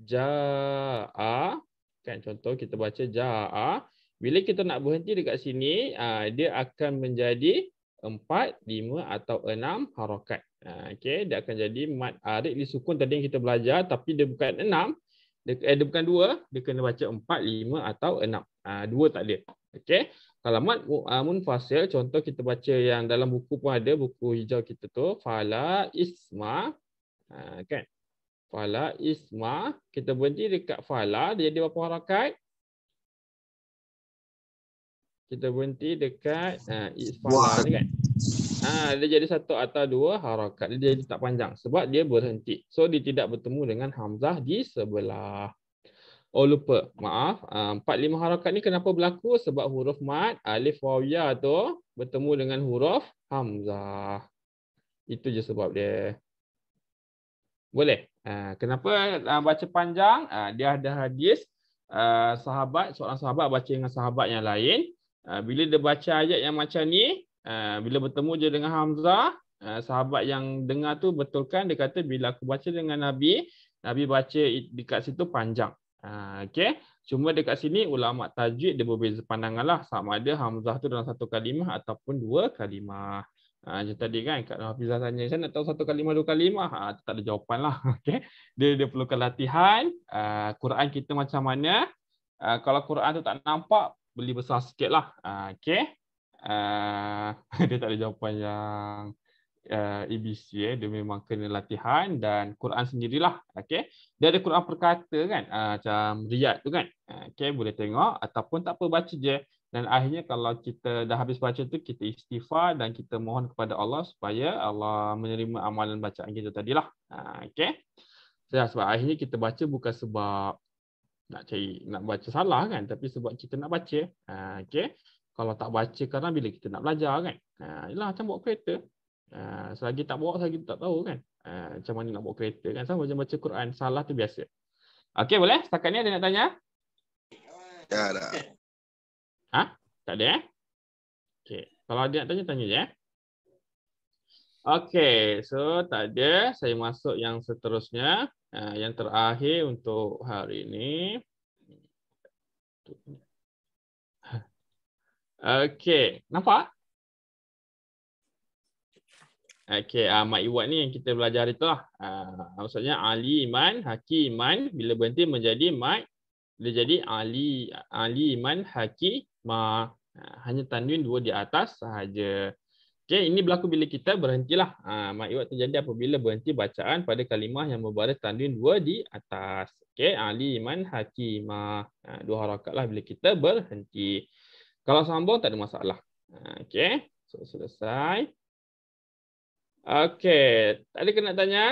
Ja-a Kan contoh kita baca jaa. Bila kita nak berhenti dekat sini, uh, dia akan menjadi empat, lima atau enam harokat. Uh, ah, okay, dia akan jadi mat arid ah, li sukun tadi yang kita belajar tapi dia bukan enam. Dia, eh, dia bukan dua, dia kena baca empat, lima atau enam. Uh, dua tak dia. Okay. Kalau mat uh, munfasil, contoh kita baca yang dalam buku pun ada, buku hijau kita tu, fala isma. Uh, kan? Fala isma. Kita berhenti dekat fala. Dia jadi berapa harakat? Kita berhenti dekat uh, ha, isma. Kan? Ha, dia jadi satu atau dua harakat. Dia jadi tak panjang. Sebab dia berhenti. So dia tidak bertemu dengan Hamzah di sebelah. Oh lupa. Maaf. Ha, empat lima harakat ni kenapa berlaku? Sebab huruf mat alif wawiyah tu bertemu dengan huruf Hamzah. Itu je sebab dia. Boleh? Eh, kenapa eh, baca panjang? Eh, dia ada hadis sahabat seorang sahabat baca dengan sahabat yang lain. bila dia baca ayat yang macam ni, bila bertemu je dengan Hamzah, sahabat yang dengar tu betulkan dia kata bila aku baca dengan Nabi, Nabi baca dekat situ panjang. okay. Cuma dekat sini ulama tajwid dia berbeza pandangan lah. Sama ada Hamzah tu dalam satu kalimah ataupun dua kalimah. Ha, macam tadi kan, Kak Hafizah tanya, saya nak tahu satu kalimah, dua kalimah. Ha, ah, tak ada jawapan lah. Okay. Dia, dia perlukan latihan. Uh, Quran kita macam mana. Uh, kalau Quran tu tak nampak, beli besar sikit lah. Uh, okay. Uh, dia tak ada jawapan yang uh, ABC. Eh. Dia memang kena latihan dan Quran sendirilah. Okay. Dia ada Quran perkata kan, uh, macam riyad tu kan. Uh, okay. Boleh tengok ataupun tak apa, baca je dan akhirnya kalau kita dah habis baca tu kita istighfar dan kita mohon kepada Allah supaya Allah menerima amalan bacaan kita tadi lah. Ha, okay. Ya, sebab akhirnya kita baca bukan sebab nak cari nak baca salah kan tapi sebab kita nak baca. Ha, okay. Kalau tak baca kadang bila kita nak belajar kan. Ha yalah macam bawa kereta. Ha, selagi tak buat selagi tak tahu kan. Ha macam mana nak buat kereta kan sama macam baca Quran salah tu biasa. Okay boleh? Setakat ni ada nak tanya? Ya dah. Ha? Tak ada eh? Okay. Kalau ada nak tanya, tanya je eh? Okay, so tak ada. Saya masuk yang seterusnya. Uh, yang terakhir untuk hari ini. Okay, nampak? Okay, uh, ah, Mak Iwat ni yang kita belajar itu lah. Uh, maksudnya Ali Iman, Haki Iman. Bila berhenti menjadi Mak, dia jadi Ali, Ali Iman, Haki ma ha, hanya tanwin dua di atas sahaja. Okey, ini berlaku bila kita berhentilah. Ah ha, ma iwat terjadi apabila berhenti bacaan pada kalimah yang berbaris tanwin dua di atas. Okey, aliman hakima. Ha, dua harakatlah bila kita berhenti. Kalau sambung tak ada masalah. Okey, so, selesai. Okey, tak ada kena tanya?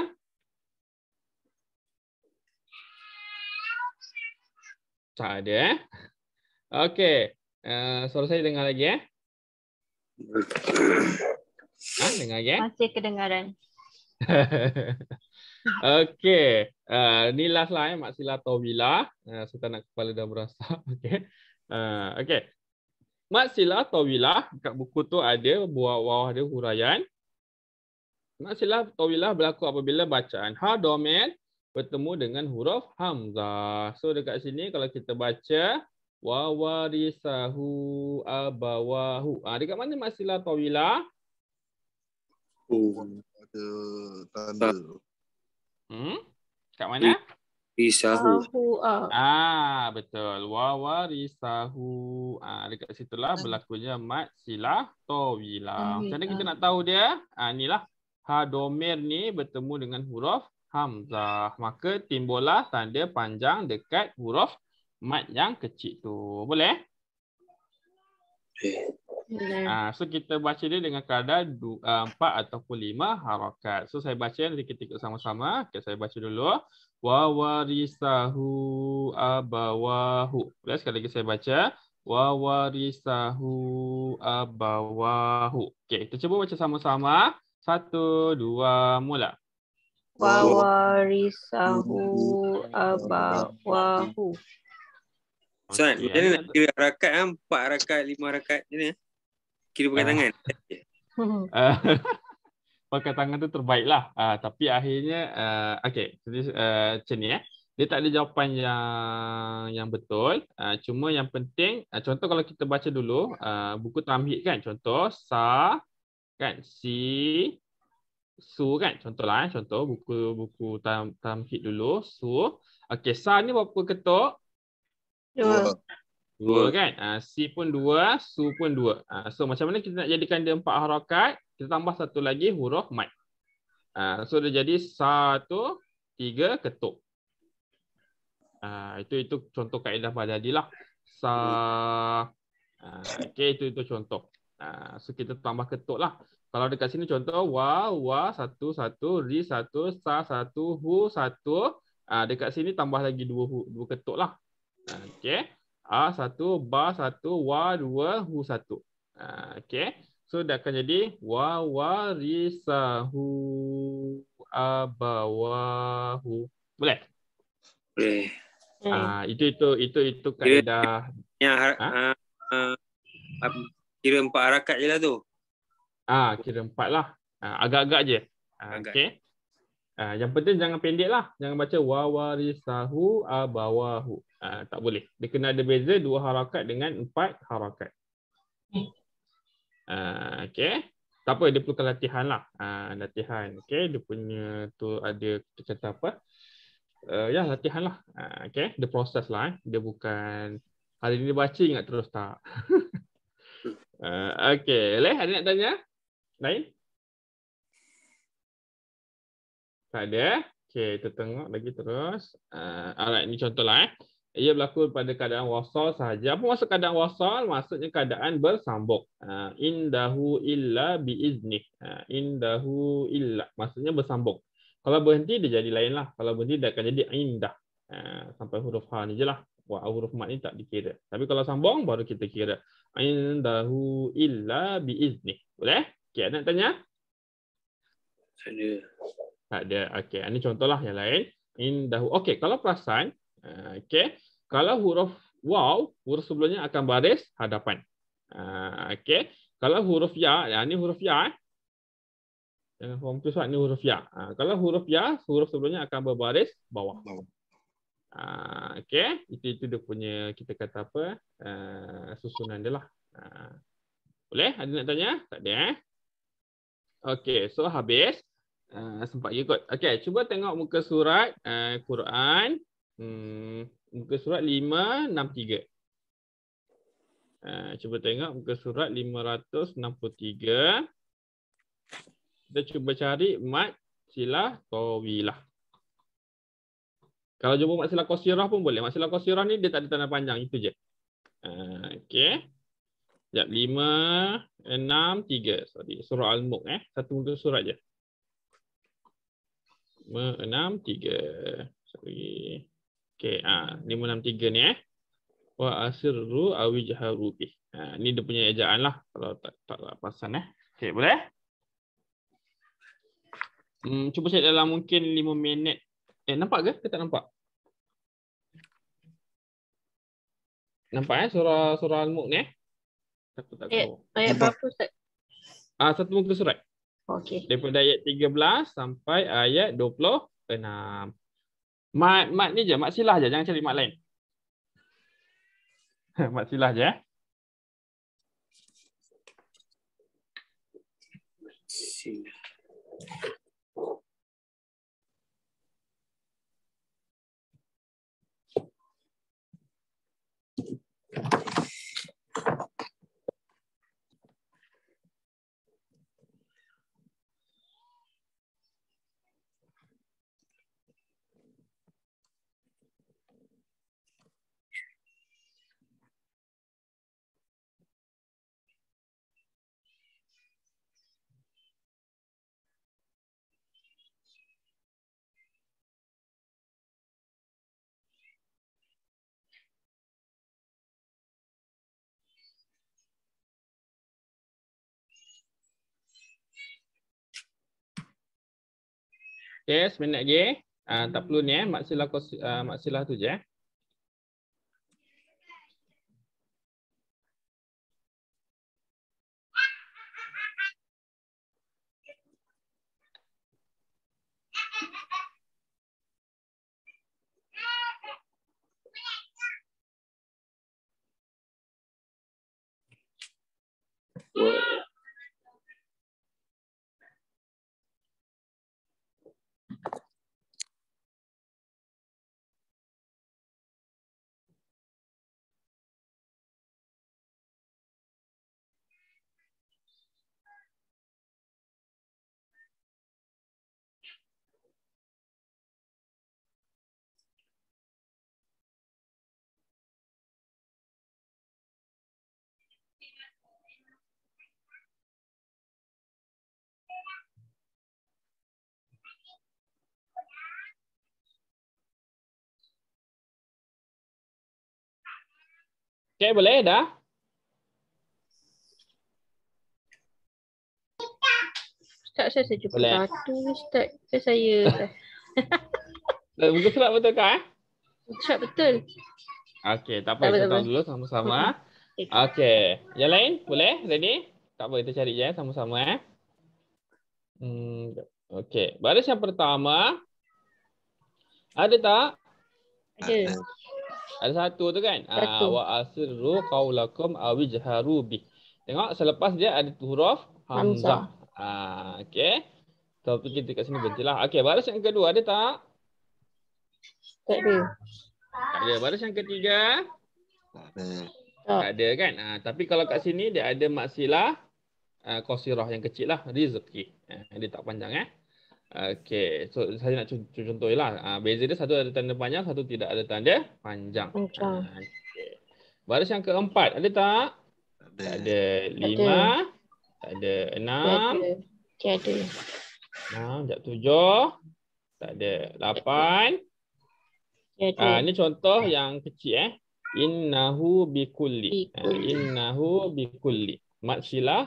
Tak ada eh. Okey. Eh, suara saya eh? ah, dengar lagi ya? Ha, dengar lagi ya? Masih kedengaran. okay. Uh, eh, ni last lah ya. Mak Sila Tawila, Uh, saya tak nak kepala dah berasa. Okay. Uh, okay. Mak Sila Taubila. Kat buku tu ada buah bawah dia huraian. Mak Sila Taubila berlaku apabila bacaan. Ha domen bertemu dengan huruf Hamzah. So dekat sini kalau kita baca wa warisahu abawahu. Ah ha, dekat mana masilah tawila? Oh, ada tanda. Hmm? Kat mana? Isahu. Ah. ah, betul. Wa warisahu. Ah, ha, dekat situlah berlakunya mat silah tawila. Macam mana kita nak tahu dia? Ah, ha, inilah. Ha domir ni bertemu dengan huruf hamzah. Maka timbullah tanda panjang dekat huruf mat yang kecil tu. Boleh? Eh? Eh. Okay. Ah, so kita baca dia dengan kadar dua ah, 4 ataupun lima harakat. So saya baca nanti kita ikut sama-sama. Okay, saya baca dulu. Wa warisahu abawahu. Boleh sekali lagi saya baca. Wa warisahu abawahu. Okay, kita cuba baca sama-sama. Satu, dua, mula. Wa warisahu abawahu. Soalan, okay, macam eh. nak kira rakat kan? Empat rakat, lima rakat, macam mana? Kira pakai uh, tangan. pakai tangan tu terbaik lah. Uh, tapi akhirnya, uh, okay, jadi, uh, macam ni eh. Dia tak ada jawapan yang yang betul. Uh, cuma yang penting, uh, contoh kalau kita baca dulu, uh, buku tamhid kan, contoh, sa, kan, si, su kan, contoh lah, eh. contoh, buku buku tam, tamhid dulu, su. Okay, sa ni berapa ketuk? Dua. Dua kan? Ha, ah, si pun dua, su pun dua. Ha, so macam mana kita nak jadikan dia empat harokat? Kita tambah satu lagi huruf mat. Ha, ah, so dia jadi satu, tiga, ketuk. Ha, itu itu contoh kaedah pada hadilah. Sa... Ha, okay, itu itu contoh. Ha, so kita tambah ketuk lah. Kalau dekat sini contoh, wa, wa, satu, satu, ri, satu, sa, satu, hu, satu. Ha, dekat sini tambah lagi dua, dua ketuk lah. Okay. A satu, ba satu, wa dua, hu satu. Ah, okay. So, dia akan jadi wa warisahu abawahu. Boleh? Boleh. Ah, uh, itu, itu, itu, itu kaedah. Ya, ha? uh, kira empat harakat je lah tu. Ah, kira empat lah. Agak-agak je. Agak. Okay. Ha, yang penting jangan pendek lah. Jangan baca wawarisahu abawahu. Uh, tak boleh. Dia kena ada beza dua harakat dengan empat harakat. Uh, Okey, Tak apa, dia perlukan latihan lah. Uh, latihan. Okey, Dia punya tu ada kita kata apa. Uh, ya, latihan lah. Uh, okay. The process lah. Eh. Dia bukan hari ni baca ingat terus tak. uh, okay. Leh, ada nak tanya? Lain? Lain? Tak ada. Okey, kita tengok lagi terus. Uh, alright, ini contohlah. Eh. Ia berlaku pada keadaan wasal sahaja. Apa maksud keadaan wasal? Maksudnya keadaan bersambung. Uh, indahu illa biizni. Uh, indahu illa. Maksudnya bersambung. Kalau berhenti, dia jadi lainlah. Kalau berhenti, dia akan jadi indah. Uh, sampai huruf ha ni je lah. Wah, huruf mat ni tak dikira. Tapi kalau sambung, baru kita kira. Indahu illa biizni. Boleh? Okey, nak tanya? Tanya. Tak ada. Okey, ini contohlah yang lain. Indahu. Okey, kalau perasan, eh, okey, kalau huruf waw, huruf sebelumnya akan baris hadapan. Eh, okey, kalau huruf ya, ya ini huruf ya. Eh. Jangan form tu ni huruf ya. kalau huruf ya, huruf sebelumnya akan berbaris bawah. okey, itu itu dia punya kita kata apa? susunan dia lah. boleh? Ada nak tanya? Tak ada eh. Okey, so habis. Ah, sempat je kot. Okey, cuba tengok muka surat uh, Quran. Hmm, muka surat 563. Uh, ah, cuba tengok muka surat 563. Kita cuba cari mat silah tawilah. Kalau jumpa mat silah kosirah pun boleh. Mat silah kosirah ni dia tak ada tanda panjang. Itu je. Uh, Okey. Sekejap. 5, 6, 3. Sorry. Surah Al-Muq eh. Satu muka surat je. 5, lima, enam, tiga. Sorry. Okay, ah ha, lima, enam, tiga ni eh. Wa asirru awi jaharu bih. Ha, ni dia punya ejaan lah. Kalau tak tak, tak pasan eh. Okay, boleh? Hmm, cuba saya dalam mungkin lima minit. Eh, nampak ke? Kita tak nampak? Nampak eh surah surah Al-Mulk ni eh? Takut tak eh, ayat berapa Ustaz? Ah, satu muka surat. Okey. Daripada ayat 13 sampai ayat 26. Mat mat ni je, mat silah je, jangan cari mat lain. mat silah je eh. Silah. Okay, seminit lagi. Uh, tak perlu ni eh. Maksilah, uh, maksilah tu je eh. Cik boleh dah? Ustaz saya jumpa boleh. satu Ustaz saya eh, Betul silap betul kan? Eh? Ucap betul. Okay, tak apa. Kita tahu dulu sama-sama. Eh. Okay, Yang lain? Boleh? Ready? Tak apa. Kita cari je sama-sama. Eh. Hmm, Baris yang pertama. Ada tak? Ada. Ah, ada satu tu kan. Ah, satu. Ah, wa asirru qawlakum awijharu Tengok selepas dia ada huruf hamzah. Ah, okay. tapi kita kat sini berhenti lah. Okay, baris yang kedua ada tak? Tak ada. Tak ada. Baris yang ketiga? Tak ada. Tak ada kan? Ah, tapi kalau kat sini dia ada maksilah uh, ah, kosirah yang kecil lah. Rizki. Eh, dia tak panjang eh. Okey, so saya nak contoh lah. Ah, beza dia satu ada tanda panjang, satu tidak ada tanda panjang. Ah, okey. Baris yang keempat, ada tak? Ada. Tak ada. Lima. Tak ada. Enam. Tak ada. ada. Enam, sekejap tujuh. Tak ada. Lapan. Tak ada. Ha, ini contoh yang kecil eh. Innahu bikulli. Ha, innahu bikulli. Matsilah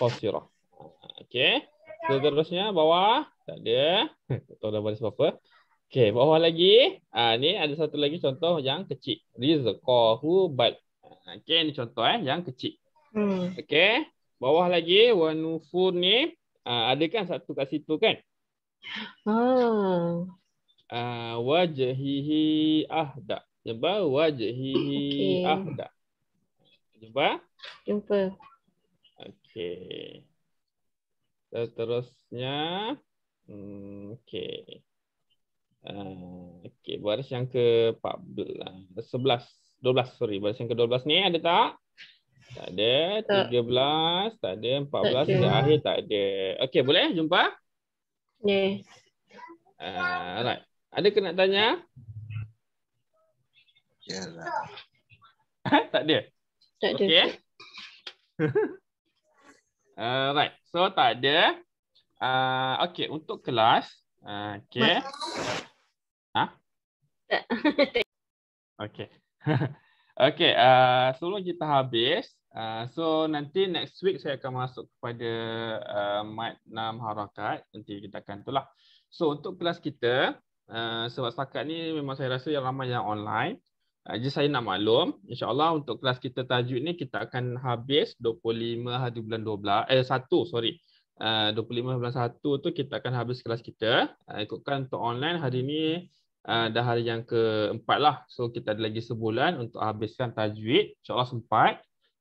khosirah. Okey. Seterusnya bawah. Tak ada. Tak tahu dah baris berapa. Okey, bawah lagi. Ah ni ada satu lagi contoh yang kecil. Rizqahu bal. Ah, okey, ni contoh eh yang kecil. Hmm. Okey. Bawah lagi wanufur ni ah ada kan satu kat situ kan? Ha. Oh. Ah wajhihi ahda. Jumpa wajhihi okay. ahda. Jumpa. Jumpa. Okey. Seterusnya, hmm, okay. Uh, ah, okay, baris yang ke 14, 11, 12, sorry, baris yang ke 12 ni ada tak? Tak ada, 13, tak ada, 14, tak ada. akhir tak ada. Okay, boleh jumpa? Yes. Uh, alright, ada ke nak tanya? Ya, lah. tak ada? Tak ada. Okay. alright. So tak ada. Uh, ah, okay, untuk kelas. Uh, okay. ah, okay. okay, uh, sebelum kita habis. Uh, so nanti next week saya akan masuk kepada uh, Mat 6 Harakat. Nanti kita akan itulah. So untuk kelas kita, uh, sebab setakat ni memang saya rasa yang ramai yang online. Jadi saya nak maklum, insyaAllah untuk kelas kita tajuk ni kita akan habis 25 hari bulan 12, eh 1 sorry. 25 eh, bulan 1 tu kita akan habis kelas kita. Eh, ikutkan untuk online hari ni eh, dah hari yang keempat lah. So kita ada lagi sebulan untuk habiskan tajwid. InsyaAllah sempat.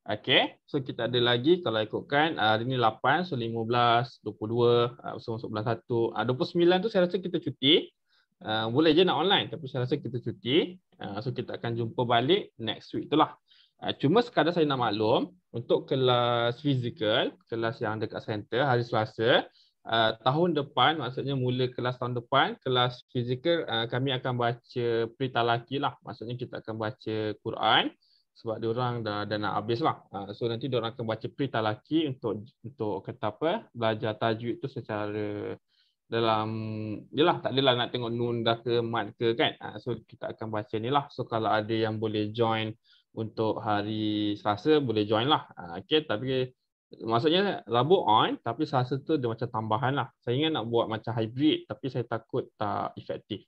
Okay. So kita ada lagi kalau ikutkan hari ni 8, so 15, 22, uh, so masuk bulan 1. 29 tu saya rasa kita cuti. Ah, boleh je nak online tapi saya rasa kita cuti uh, so kita akan jumpa balik next week itulah uh, ah, cuma sekadar saya nak maklum untuk kelas fizikal kelas yang dekat center hari Selasa Uh, tahun depan maksudnya mula kelas tahun depan kelas fizikal uh, kami akan baca pritalaki lah maksudnya kita akan baca Quran sebab orang dah, dah nak habis lah so nanti orang akan baca pritalaki untuk untuk kata apa belajar tajwid tu secara dalam yalah tak adalah nak tengok nun dah ke mat ke kan ha, so kita akan baca ni lah so kalau ada yang boleh join untuk hari Selasa boleh join lah ha, ah, okey tapi maksudnya Rabu on tapi Selasa tu dia macam tambahan lah saya ingat nak buat macam hybrid tapi saya takut tak efektif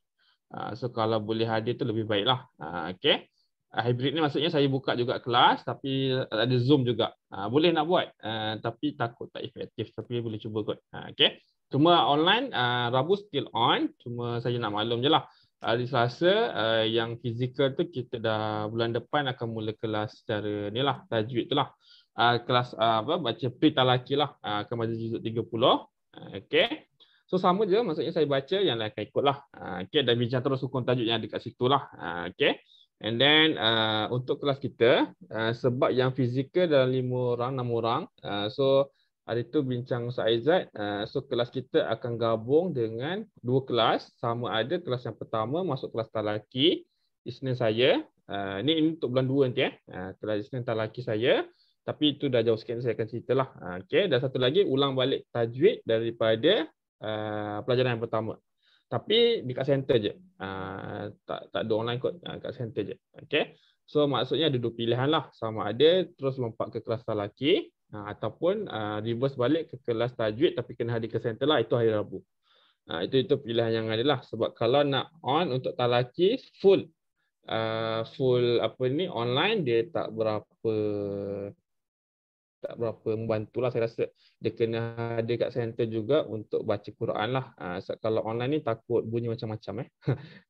ha, so kalau boleh hadir tu lebih baik lah ha, okey Hybrid ni maksudnya saya buka juga kelas tapi ada Zoom juga. Ha, boleh nak buat uh, tapi takut tak efektif tapi boleh cuba kot. Ha, okay. Cuma online, uh, Rabu still on. Cuma saya nak maklum je lah. Hari ah, Selasa uh, yang fizikal tu kita dah bulan depan akan mula kelas secara ni lah, tajwid tu lah. Uh, kelas uh, apa, baca pita laki lah. Uh, akan baca juzuk 30. Uh, okay. So sama je maksudnya saya baca yang lain akan ikut lah. Uh, okay. Dan bincang terus hukum tajwid yang ada kat situ lah. Uh, okay. And then uh, untuk kelas kita, uh, sebab yang fizikal dalam lima orang, enam orang. Uh, so Hari tu bincang Ustaz Aizat. Uh, so kelas kita akan gabung dengan dua kelas. Sama ada kelas yang pertama masuk kelas talaki. Isnin saya. Uh, ni untuk bulan dua nanti. Eh. Uh, kelas Isnin talaki saya. Tapi itu dah jauh sikit saya akan ceritalah. Okay. Dan satu lagi ulang balik tajwid daripada pelajaran yang pertama. Tapi dekat center je. tak tak ada online kot. dekat center je. Okay. So maksudnya ada dua pilihan lah. Sama ada terus lompat ke kelas talaki Ha, ataupun uh, reverse balik ke kelas tajwid tapi kena hadir ke center lah itu hari Rabu. Ha, itu itu pilihan yang ada lah sebab kalau nak on untuk talaki full uh, full apa ni online dia tak berapa tak berapa membantu lah saya rasa dia kena hadir kat center juga untuk baca Quran lah uh, sebab kalau online ni takut bunyi macam-macam eh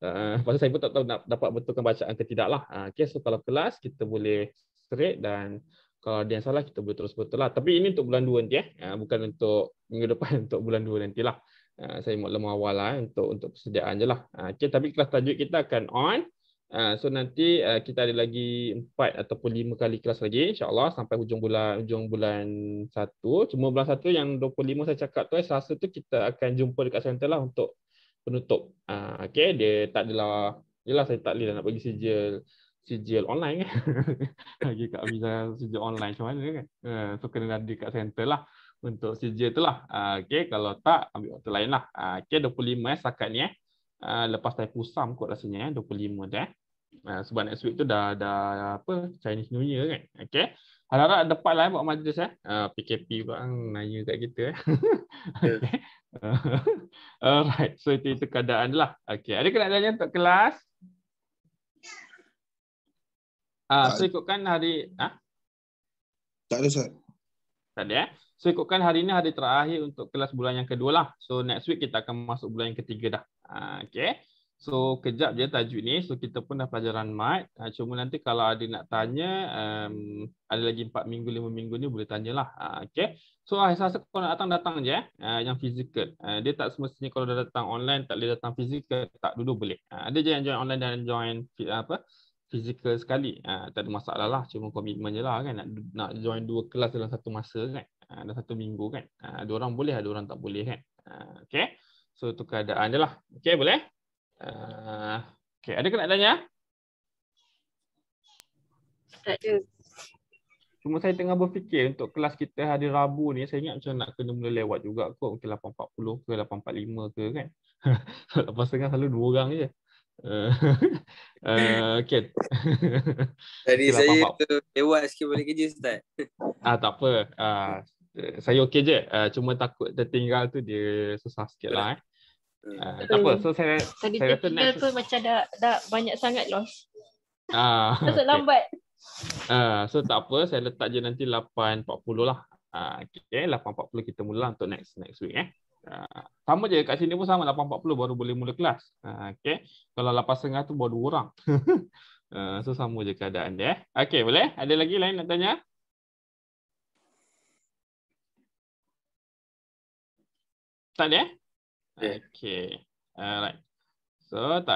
uh, pasal saya pun tak tahu nak dapat betulkan bacaan ke tidak lah uh, okay, so kalau kelas kita boleh straight dan kalau ada yang salah kita boleh terus betul lah. Tapi ini untuk bulan 2 nanti eh. Ah, bukan untuk minggu depan untuk bulan 2 nanti lah. Ah, saya mahu lemah awal lah eh, untuk, untuk persediaan je lah. Ah, okay, tapi kelas tajuk kita akan on. So nanti kita ada lagi 4 ataupun 5 kali kelas lagi insyaAllah sampai hujung bulan hujung bulan 1. Cuma bulan 1 yang 25 saya cakap tu eh, selasa tu kita akan jumpa dekat center lah untuk penutup. Okay, dia tak adalah, yelah saya tak boleh nak bagi sijil sijil online kan. Lagi kat visa sijil online macam mana kan. Uh, so kena ada kat center lah untuk sijil tu lah. Ah, okay, kalau tak ambil waktu lain lah. Ah, okay, 25 eh, setakat ni eh. Ah, lepas saya pusam kot rasanya eh, 25 tu eh. Uh, sebab next week tu dah, dah apa Chinese New Year kan. Okay. Harap-harap dapat lah eh, buat majlis eh. Uh, PKP bang naya kat kita eh. okay. alright, so itu, itu keadaan lah. Okay, ada kena tanya untuk kelas? Ah, so ikutkan hari ah? Tak ada, Ustaz. Tak ada, eh? So ikutkan hari ini hari terakhir untuk kelas bulan yang kedua lah. So next week kita akan masuk bulan yang ketiga dah. Ah, ha, okay. So kejap je tajuk ni. So kita pun dah pelajaran mat. Ha, cuma nanti kalau ada nak tanya, um, ada lagi 4 minggu, 5 minggu ni boleh tanyalah. Ha, okay. So saya rasa kalau nak datang, datang je. Eh. Ha, yang fizikal. Ha, dia tak semestinya kalau dah datang online, tak boleh datang fizikal. Tak dulu boleh. Ha, ada je yang join online dan join apa physical sekali ha, tak ada masalah lah cuma komitmen je lah kan nak, nak join dua kelas dalam satu masa kan ha, dalam satu minggu kan ha, ada orang boleh ada orang tak boleh kan ha, okay so tu keadaan je lah okay boleh uh, ha, okay ada ke nak tanya tak ada cuma saya tengah berfikir untuk kelas kita hari Rabu ni saya ingat macam nak kena mula lewat juga kot ke 8.40 ke 8.45 ke kan lepas tengah selalu dua orang je Ken. Eh, Dari eh, eh, okay, lah, saya tu lewat sikit balik kerja Ustaz. Ah tak apa. Ah saya okey je. Uh, cuma takut tertinggal tu dia susah sikit lah. Eh. Uh, tak apa. So saya Tadi saya rasa next tu macam dah dah banyak sangat loss. Ah. Masuk okay. lambat. Ah uh, so tak apa. Saya letak je nanti 8.40 lah. Ah uh, okey 8.40 kita mula untuk next next week eh. Ha, sama je kat sini pun sama 8.40 baru boleh mula kelas. Ha, okey. Kalau 8.30 tu baru dua orang. Ha, so sama je keadaan dia. Eh. Okay, boleh? Ada lagi lain nak tanya? Tak ada? Eh? Eh. Okey. Alright. So tak